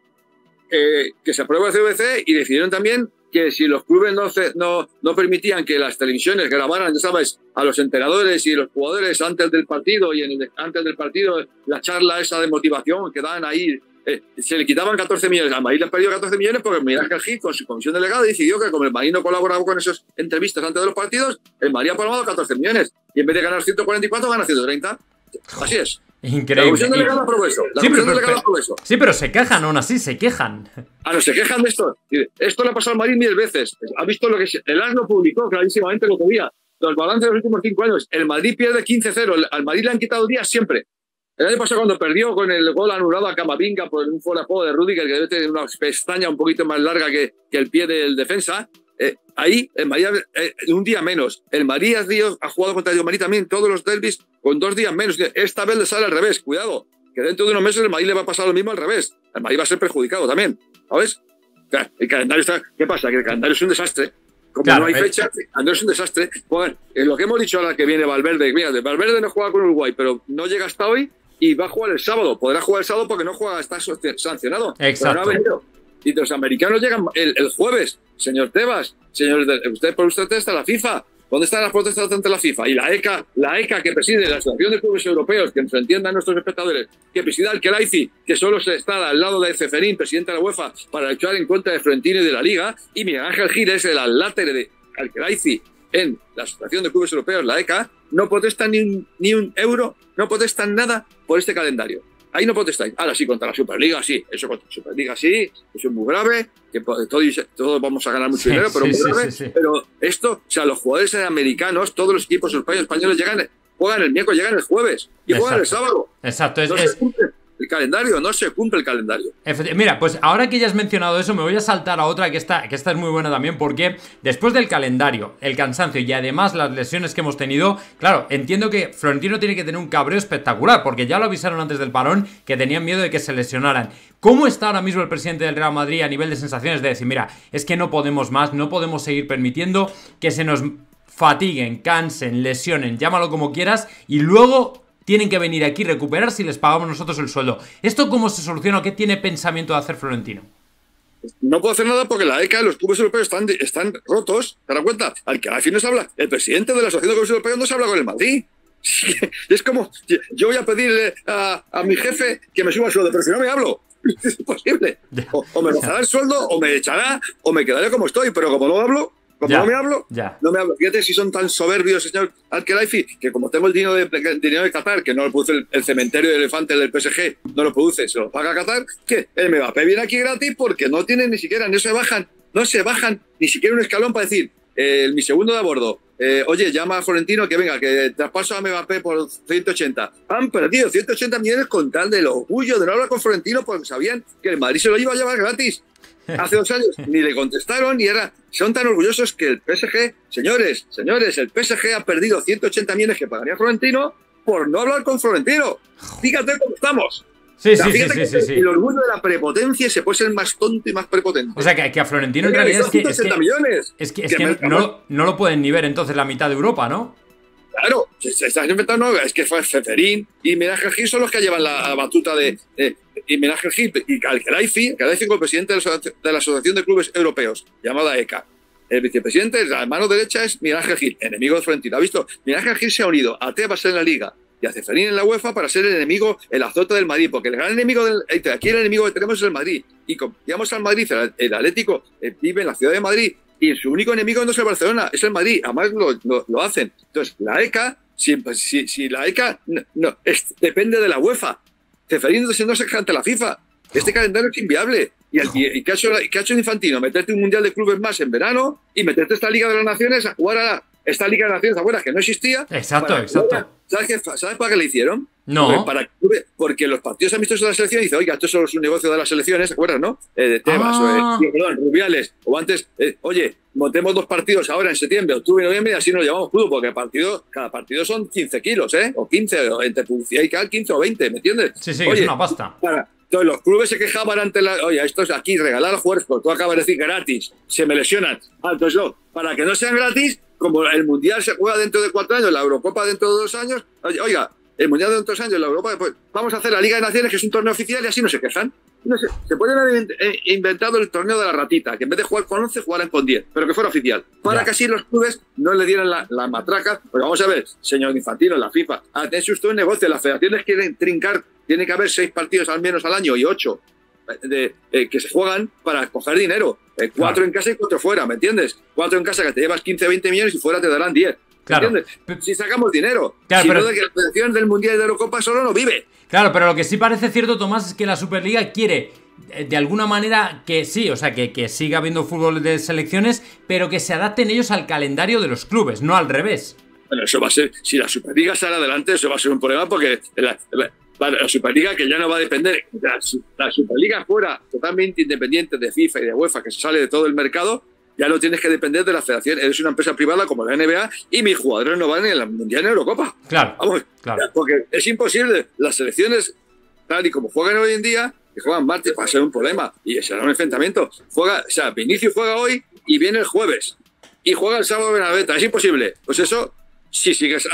eh, que se aprueba el CBC y decidieron también que si los clubes no, no, permitían que las televisiones grabaran, ya sabes, a los entrenadores y los jugadores antes del partido y antes del partido la charla esa de motivación que dan ahí, eh, se le quitaban 14 millones. a Madrid le perdido 14 millones porque Miguel con su comisión delegada decidió que como el Madrid no colaboraba con esas entrevistas antes de los partidos, el Madrid ha palmado 14 millones y en vez de ganar 144 gana 130. Así es. Increíble. La Comisión Delegada aprobó eso. sí, pero, Sí, pero se quejan aún así, se quejan. Ah, no, se quejan de esto. Esto le ha pasado al Madrid mil veces. Ha visto lo que el ASNO publicó clarísimamente lo que día. Los balances de los últimos cinco años. El Madrid pierde 15-0. Al Madrid le han quitado días siempre. El año pasado, cuando perdió con el gol anulado a Camavinga por un fuera de juego de Rudiger, que debe tener una pestaña un poquito más larga que, que el pie del defensa, eh, ahí, en María, eh, un día menos. El Marías ha jugado contra el María también todos los derbis con dos días menos. Esta vez le sale al revés, cuidado, que dentro de unos meses el Madrid le va a pasar lo mismo al revés. El Madrid va a ser perjudicado también, ¿sabes? el calendario está. ¿Qué pasa? Que el calendario es un desastre. Como no hay eh. fecha, el calendario es un desastre. en lo que hemos dicho ahora que viene Valverde, mira, Valverde no juega con Uruguay, pero no llega hasta hoy y va a jugar el sábado. Podrá jugar el sábado porque no juega, está sancionado. Exacto. no ha venido. Y los americanos llegan el, jueves, señor Tebas, señores, usted por usted está la FIFA. ¿Dónde están las protestas ante la FIFA? Y la ECA, la ECA que preside la Asociación de Clubes Europeos, que nos entiendan nuestros espectadores, que preside al que solo se está al lado de Ceferín, presidente de la UEFA, para luchar en contra de Florentino y de la Liga, y Miguel Ángel Giles, el alátere de al en la Asociación de Clubes Europeos, la ECA, no protestan ni ni un euro, no protestan nada por este calendario. Ahí no protestáis. Ahora sí, contra la Superliga, sí. Eso contra la Superliga, sí. Eso es muy grave. Que todos, todos vamos a ganar mucho dinero, pero muy grave. Pero esto, o sea, los jugadores americanos, todos los equipos españoles, españoles llegan, juegan el miércoles, llegan el jueves y juegan el sábado. Exacto. Es, Entonces, es, calendario, no se cumple el calendario. Mira, pues ahora que ya has mencionado eso, me voy a saltar a otra que está, que esta es muy buena también, porque después del calendario, el cansancio y además las lesiones que hemos tenido, claro, entiendo que Florentino tiene que tener un cabreo espectacular, porque ya lo avisaron antes del parón que tenían miedo de que se lesionaran. ¿Cómo está ahora mismo el presidente del Real Madrid a nivel de sensaciones de decir, mira, es que no podemos más, no podemos seguir permitiendo que se nos fatiguen, cansen, lesionen, llámalo como quieras, y luego tienen que venir aquí, recuperar si les pagamos nosotros el sueldo. ¿Esto cómo se soluciona? ¿Qué tiene pensamiento de hacer Florentino? No puedo hacer nada porque la ECA, y los clubes europeos están, están rotos. ¿Te das cuenta? Al que al fin no se habla. El presidente de la Asociación de Clubes Europeos no se habla con el Madrid. Es como, yo voy a pedirle a, mi jefe que me suba el sueldo, pero si no me hablo. Es imposible. O, me me dará el sueldo, o me echará, o me quedaré como estoy, pero como no hablo, no me hablo, ya. no me hablo. Fíjate si son tan soberbios, señor Alkelaifi, que como tengo el dinero de, de Qatar, que no lo produce el, cementerio de elefantes del PSG, no lo produce, se lo paga Qatar, que el Mbappé viene aquí gratis porque no tienen ni siquiera, no se bajan, no se bajan ni siquiera un escalón para decir, eh, mi segundo de abordo, eh, oye, llama a Florentino que venga, que traspaso a Mbappé por 180. Han perdido 180 millones con tal del orgullo de no hablar con Florentino porque sabían que el Madrid se lo iba a llevar gratis. Hace dos años ni le contestaron y ahora son tan orgullosos que el PSG, señores, señores, el PSG ha perdido 180 millones que pagaría Florentino por no hablar con Florentino. Fíjate cómo estamos. Sí, sí, sí, el orgullo de la prepotencia se puede ser más tonto y más prepotente. O sea, que, que a Florentino en realidad es que, es que, millones. Es que, no, lo pueden ni ver entonces la mitad de Europa, ¿no? Claro, se, inventando, es que Feferín y Mirage Gil son los que llevan la batuta de y mirage Gil, y al el el presidente de la Asociación de Clubes Europeos, llamada ECA. El vicepresidente, la mano derecha es mirage Gil, enemigo de Florentino. ¿Ha visto? mirage Gil se ha unido a Tebas en la Liga y a Ceferín en la UEFA para ser el enemigo, el azote del Madrid, porque el gran enemigo del, eh, aquí el enemigo que tenemos es el Madrid. Y como digamos al Madrid, el Atlético eh, vive en la ciudad de Madrid y su único enemigo no es el Barcelona, es el Madrid. Además lo, lo, hacen. Entonces, la ECA, si, si, si la ECA no es, depende de la UEFA, Ceferino no se ante la FIFA. Este calendario es inviable. Y, ¿qué, ha hecho, el Infantino? Meterte un Mundial de Clubes más en verano y meterte esta Liga de las Naciones a jugar a esta Liga de Naciones acuerdas? que no existía. Exacto, exacto. ¿sabes, para qué le hicieron? No. Porque, para, porque los partidos amistosos de la selección dice oiga, esto solo es un negocio de las selecciones, ¿te no? Eh, de temas, o, eh, ah. rubiales, o antes, eh, oye, montemos dos partidos ahora en septiembre, octubre noviembre, y así nos llevamos club porque partido, cada partido son 15 kilos, ¿eh? O 15, entre publicidad y cada 15 o 20, ¿me entiendes? Sí, sí, es una pasta. entonces los clubes se quejaban ante la. Oye, esto es aquí, regalar Porque tú acabas de decir gratis, se me lesionan. alto ah, entonces para que no sean gratis, como el Mundial se juega dentro de cuatro años, la Eurocopa dentro de dos años, oiga, el Mundial dentro de dos años, la Europa después. Pues, vamos a hacer la Liga de Naciones, que es un torneo oficial y así no se quejan. No sé, se pueden haber eh, inventado el torneo de la ratita, que en vez de jugar con 11, jugaran con 10, pero que fuera oficial, para que así los clubes no le dieran la, matraca. Porque vamos a ver, señor Infantino, la FIFA, atención ah, usted un negocio, las federaciones quieren trincar, tiene que haber seis partidos al menos al año y ocho, de, eh, que se juegan para coger dinero. Eh, cuatro en casa y cuatro fuera, ¿me entiendes? Cuatro en casa que te llevas 15, 20 millones y fuera te darán 10. Claro. ¿Entiendes? Si sacamos dinero. si pero... no de que la selección del Mundial de Eurocopa solo no vive. Claro, pero lo que sí parece cierto, Tomás, es que la Superliga quiere eh, de alguna manera que sí, o sea, que, que, siga habiendo fútbol de selecciones, pero que se adapten ellos al calendario de los clubes, no al revés. Bueno, eso va a ser, si la Superliga sale adelante, eso va a ser un problema porque la, la Superliga que ya no va a depender, la, la, Superliga fuera totalmente independiente de FIFA y de UEFA, que se sale de todo el mercado, ya no tienes que depender de la federación, eres una empresa privada como la NBA y mis jugadores no van en la Mundial en Eurocopa. Claro, Vamos, claro. Porque es imposible, las selecciones, tal y como juegan hoy en día, que juegan martes, va a ser un problema y será un enfrentamiento. Juega, o sea, Vinicius juega hoy y viene el jueves y juega el sábado en la beta, es imposible. Pues eso, si sigues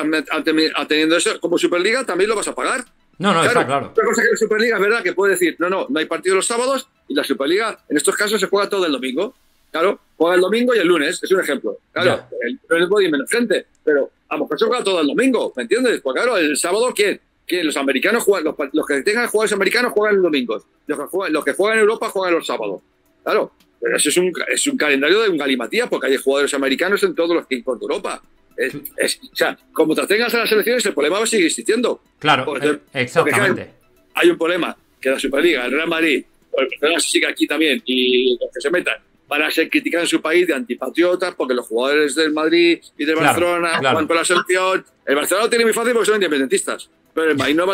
teniendo eso como Superliga, también lo vas a pagar. No, no, está claro. Otra cosa que la Superliga es verdad que puede decir, no, no, no hay partido los sábados y la Superliga en estos casos se juega todo el domingo. Claro, juega el domingo y el lunes, es un ejemplo. Claro, el lunes menos gente, pero a lo mejor se juega todo el domingo, ¿me entiendes? Pues claro, el sábado, ¿quién? Los americanos juegan, los, que tengan jugadores americanos juegan los domingos, los que juegan, en Europa juegan los sábados. Claro, pero eso es un, es un calendario de un galimatías porque hay jugadores americanos en todos los equipos de Europa o sea, como te atengas a las elecciones, el problema va a seguir existiendo. Claro, eh, exactamente. hay, un problema, que la Superliga, el Real Madrid, el Barcelona sigue aquí también y los que se metan van a ser criticados en su país de antipatriotas porque los jugadores del Madrid y del Barcelona van con la selección. El Barcelona lo tiene muy fácil porque son independentistas, pero el Madrid no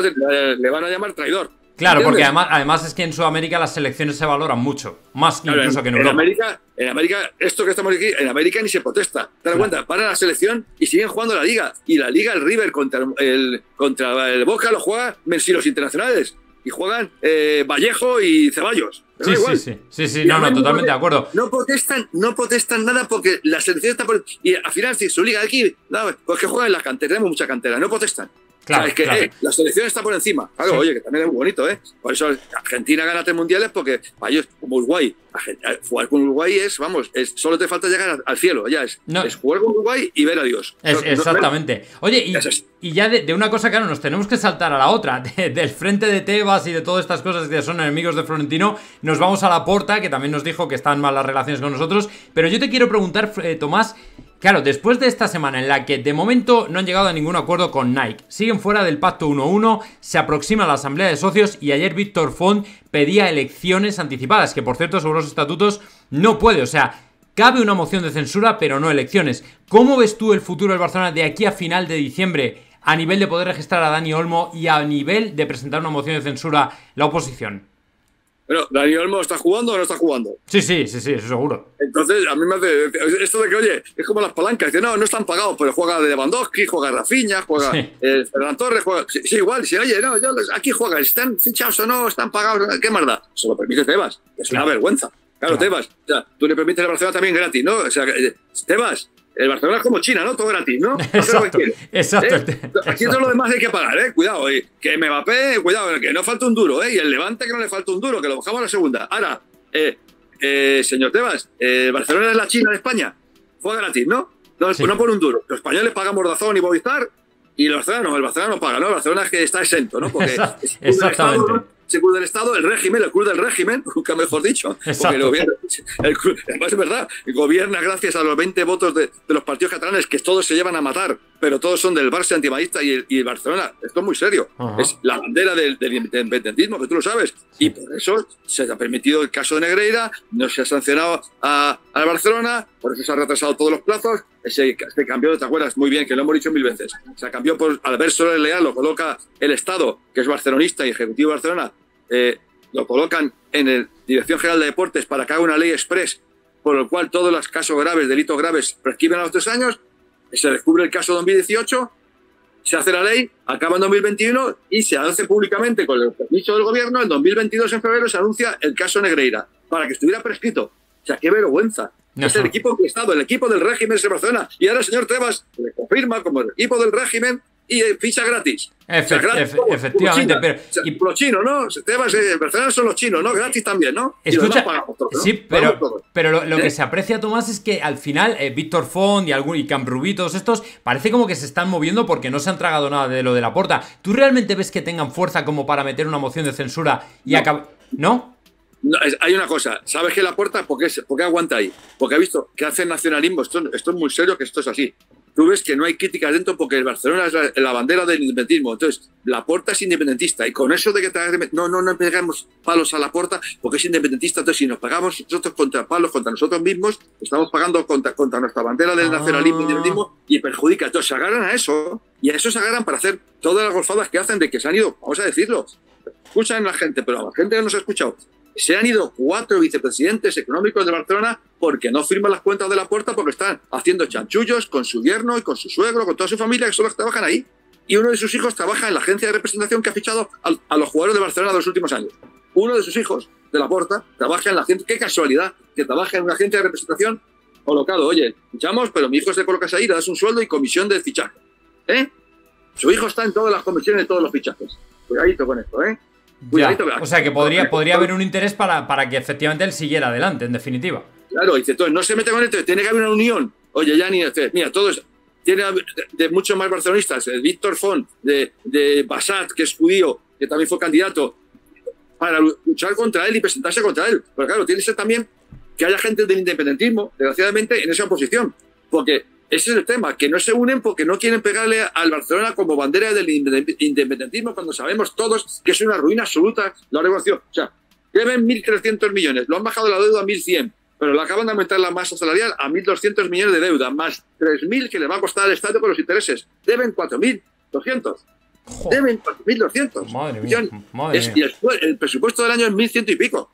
le van a llamar traidor. Claro, porque además, además es que en Sudamérica las selecciones se valoran mucho, más incluso que en Europa. En América, en América, esto que estamos aquí, en América ni se protesta. Te das cuenta, para la selección y siguen jugando la liga. Y la liga, el River contra el, contra el Boca lo juega Los Internacionales. Y juegan eh, Vallejo y Ceballos. Sí, sí, sí, totalmente de acuerdo. No protestan, no protestan nada porque la selección está por. Y al final, si su liga aquí, pues nada, juegan en la cantera, tenemos mucha cantera, no protestan. Claro, es que eh, la selección está por encima. Claro, oye, que también es bonito, ¿eh? Por eso Argentina gana tres mundiales porque para ellos, como Uruguay, eh, jugar con Uruguay es, vamos, solo te falta llegar al cielo, ya es, no. es jugar con Uruguay y ver a Dios. exactamente. oye, y, ya de, una cosa, claro, nos tenemos que saltar a la otra. del frente de Tebas y de todas estas cosas que son enemigos de Florentino, nos vamos a la porta, que también nos dijo que están mal las relaciones con nosotros. Pero yo te quiero preguntar, eh, Tomás, Claro, después de esta semana en la que de momento no han llegado a ningún acuerdo con Nike, siguen fuera del pacto 1-1, se aproxima la asamblea de socios y ayer Víctor Font pedía elecciones anticipadas, que por cierto sobre los estatutos no puede, o sea, cabe una moción de censura pero no elecciones. ¿Cómo ves tú el futuro del Barcelona de aquí a final de diciembre a nivel de poder registrar a Dani Olmo y a nivel de presentar una moción de censura la oposición? Bueno, Dani Olmo está jugando o no está jugando. Sí, sí, sí, sí, eso seguro. Entonces, a mí me hace. Esto de que, oye, es como las palancas, que no, no están pagados, pero juega Lewandowski, juega Rafinha, juega sí. Eh, Torres, juega. Sí, igual, si oye, no, yo, aquí juegan, están fichados o no, están pagados, ¿qué más da? Se lo permite Tebas, es una vergüenza. Claro, Tebas, o sea, tú le permites la Barcelona también gratis, ¿no? O sea, eh, Tebas, el Barcelona es como China, ¿no? Todo gratis, ¿no? Exacto. ¿eh? exacto, Aquí todo lo demás hay que pagar, ¿eh? Cuidado. eh. que me cuidado, que no falta un duro, ¿eh? Y el Levante que no le falta un duro, que lo bajamos a la segunda. Ahora, eh, eh señor Tebas, eh, Barcelona es la China de España. Fue gratis, ¿no? No, pues no por un duro. Los españoles pagan Mordazón y Movistar y los Barcelona El Barcelona no paga, ¿no? El Barcelona es que está exento, ¿no? Porque exactamente club del Estado, el régimen, el club del régimen, nunca mejor dicho, el es verdad, gobierna gracias a los 20 votos de, los partidos catalanes que todos se llevan a matar pero todos son del Barça antimadista y Barcelona. Esto es muy serio. Es la bandera del, independentismo, que tú lo sabes. Y por eso se ha permitido el caso de Negreira, no se ha sancionado a Barcelona, por eso se han retrasado todos los plazos. ...ese este cambio, cambió, ¿te acuerdas? Muy bien, que lo hemos dicho mil veces. Se cambió por solo Soler Leal, lo coloca el Estado, que es barcelonista y ejecutivo de Barcelona, eh, lo colocan en el Dirección General de Deportes para que haga una ley express por el cual todos los casos graves, delitos graves, prescriben a los tres años se descubre el caso 2018, se hace la ley, acaba en 2021 y se anuncia públicamente con el permiso del gobierno. En 2022, en febrero, se anuncia el caso Negreira para que estuviera prescrito. O sea, qué vergüenza. Es el equipo del Estado, el equipo del régimen se Barcelona. Y ahora el señor Trevas le confirma como el equipo del régimen y ficha gratis. efectivamente, y, los chinos, ¿no? Eh, son los chinos, ¿no? Gratis también, ¿no? Escucha, pero, pero lo, que ¿Eh? se aprecia, Tomás, es que al final eh, Víctor Font y algún y todos estos, parece como que se están moviendo porque no se han tragado nada de lo de la puerta ¿Tú realmente ves que tengan fuerza como para meter una moción de censura y no. acabar? ¿No? hay una cosa, ¿sabes que la puerta? ¿Por qué, aguanta ahí? Porque ha visto que hacen nacionalismo, esto, es muy serio que esto es así tú ves que no hay críticas dentro porque el Barcelona es la, bandera del independentismo. Entonces, la puerta es independentista y con eso de que no, no, no pegamos palos a la puerta porque es independentista. Entonces, si nos pagamos nosotros contra palos, contra nosotros mismos, estamos pagando contra, nuestra bandera del ah. nacionalismo y perjudica. Entonces, se agarran a eso y a eso se agarran para hacer todas las golfadas que hacen de que se han ido, vamos a decirlo. Escuchan a la gente, pero a la gente no nos ha escuchado. Se han ido cuatro vicepresidentes económicos de Barcelona porque no firman las cuentas de la puerta porque están haciendo chanchullos con su yerno y con su suegro, con toda su familia, que solo trabajan ahí. Y uno de sus hijos trabaja en la agencia de representación que ha fichado a los jugadores de Barcelona de los últimos años. Uno de sus hijos, de la puerta, trabaja en la agencia. Qué casualidad que trabaja en una agencia de representación colocado. Oye, fichamos, pero mi hijo se coloca ahí, le das un sueldo y comisión de fichaje. ¿Eh? Su hijo está en todas las comisiones de todos los fichajes. Cuidadito con esto, ¿eh? O sea que podría, podría haber un interés para, para que efectivamente él siguiera adelante, en definitiva. Claro, dice, entonces no se mete con esto, tiene que haber una unión. Oye, ya ni mira, todos tiene de muchos más barcelonistas, el eh, Víctor Font, de, de que es judío, que también fue candidato, para luchar contra él y presentarse contra él. Pero claro, tiene que ser también que haya gente del independentismo, desgraciadamente, en esa oposición. Porque ese es el tema, que no se unen porque no quieren pegarle al Barcelona como bandera del independentismo cuando sabemos todos que es una ruina absoluta la revolución O sea, deben 1.300 millones, lo han bajado la deuda a 1.100, pero lo acaban de aumentar la masa salarial a 1.200 millones de deuda, más 3.000 que le va a costar al Estado con los intereses. Deben 4.200. Deben 4.200. Madre mía. y el, el presupuesto del año es 1.100 y pico.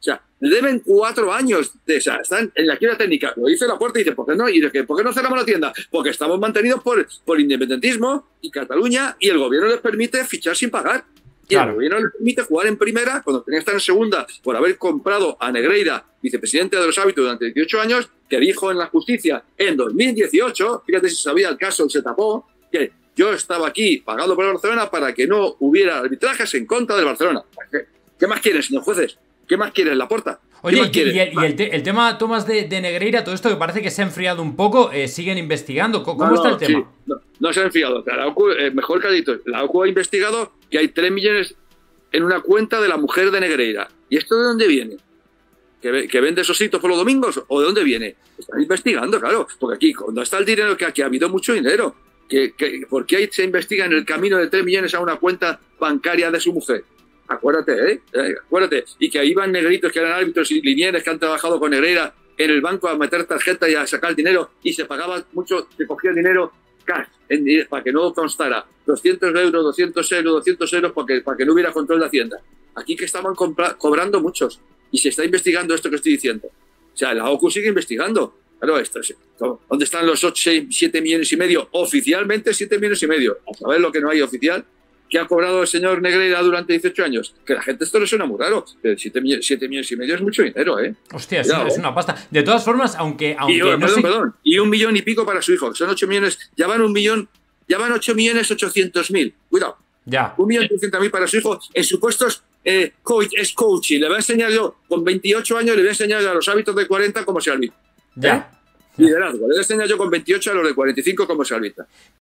O sea, deben cuatro años de esa, están en la quiebra técnica. Lo dice la puerta y dice, ¿por qué no? Y dice, ¿por qué no cerramos la tienda? Porque estamos mantenidos por, por independentismo y Cataluña y el gobierno les permite fichar sin pagar. Y el gobierno les permite jugar en primera cuando tenía que estar en segunda por haber comprado a Negreira, vicepresidente de los hábitos durante 18 años, que dijo en la justicia en 2018, fíjate si sabía el caso, se tapó, que yo estaba aquí pagado por el Barcelona para que no hubiera arbitrajes en contra del Barcelona. ¿Qué más quieren, señor jueces? ¿Qué más quieres, puerta. Oye, y, el, y el, tema, Tomás, de, Negreira, todo esto que parece que se ha enfriado un poco, eh, siguen investigando. ¿Cómo, está el tema? no, se ha enfriado. La e, eh, mejor que ha dicho, la OCU e ha investigado que hay 3 millones en una cuenta de la mujer de Negreira. ¿Y esto de dónde viene? ¿Que, vende esos sitios por los domingos? ¿O de dónde viene? Están investigando, claro. Porque aquí, cuando está el dinero, que aquí ha habido mucho dinero. Que, ¿Por qué se investiga en el camino de 3 millones a una cuenta bancaria de su mujer? acuérdate, ¿eh? ¿eh? acuérdate, y que ahí van negritos que eran árbitros y linieres que han trabajado con Negrera en el banco a meter tarjeta y a sacar dinero y se pagaba mucho, se cogía dinero cash para que no constara 200 euros, 200 euros, 200 euros porque, para que no hubiera control de Hacienda. Aquí que estaban cobrando muchos y se está investigando esto que estoy diciendo. O sea, la OCU sigue investigando. Claro, esto ¿dónde están los 7 millones y medio? Oficialmente 7 millones y medio. ¿Sabes lo que no hay oficial? que ha cobrado el señor Negreira durante 18 años. Que la gente esto le suena muy raro. 7 eh, millones, y medio es mucho dinero, ¿eh? Hostia, es, ¿eh? una pasta. De todas formas, aunque. y, perdón, perdón. y un millón y pico para su hijo. Son 8 millones. Ya van un millón. Ya van 8 millones 800 mil. Cuidado. Ya. Un millón mil para su hijo en supuestos eh, es coach, es Le voy a enseñar yo, con 28 años, le voy a enseñar a los hábitos de 40 como se alvita. Ya. Liderazgo. Le voy a enseñar yo con 28 a los de 45 como se alvita.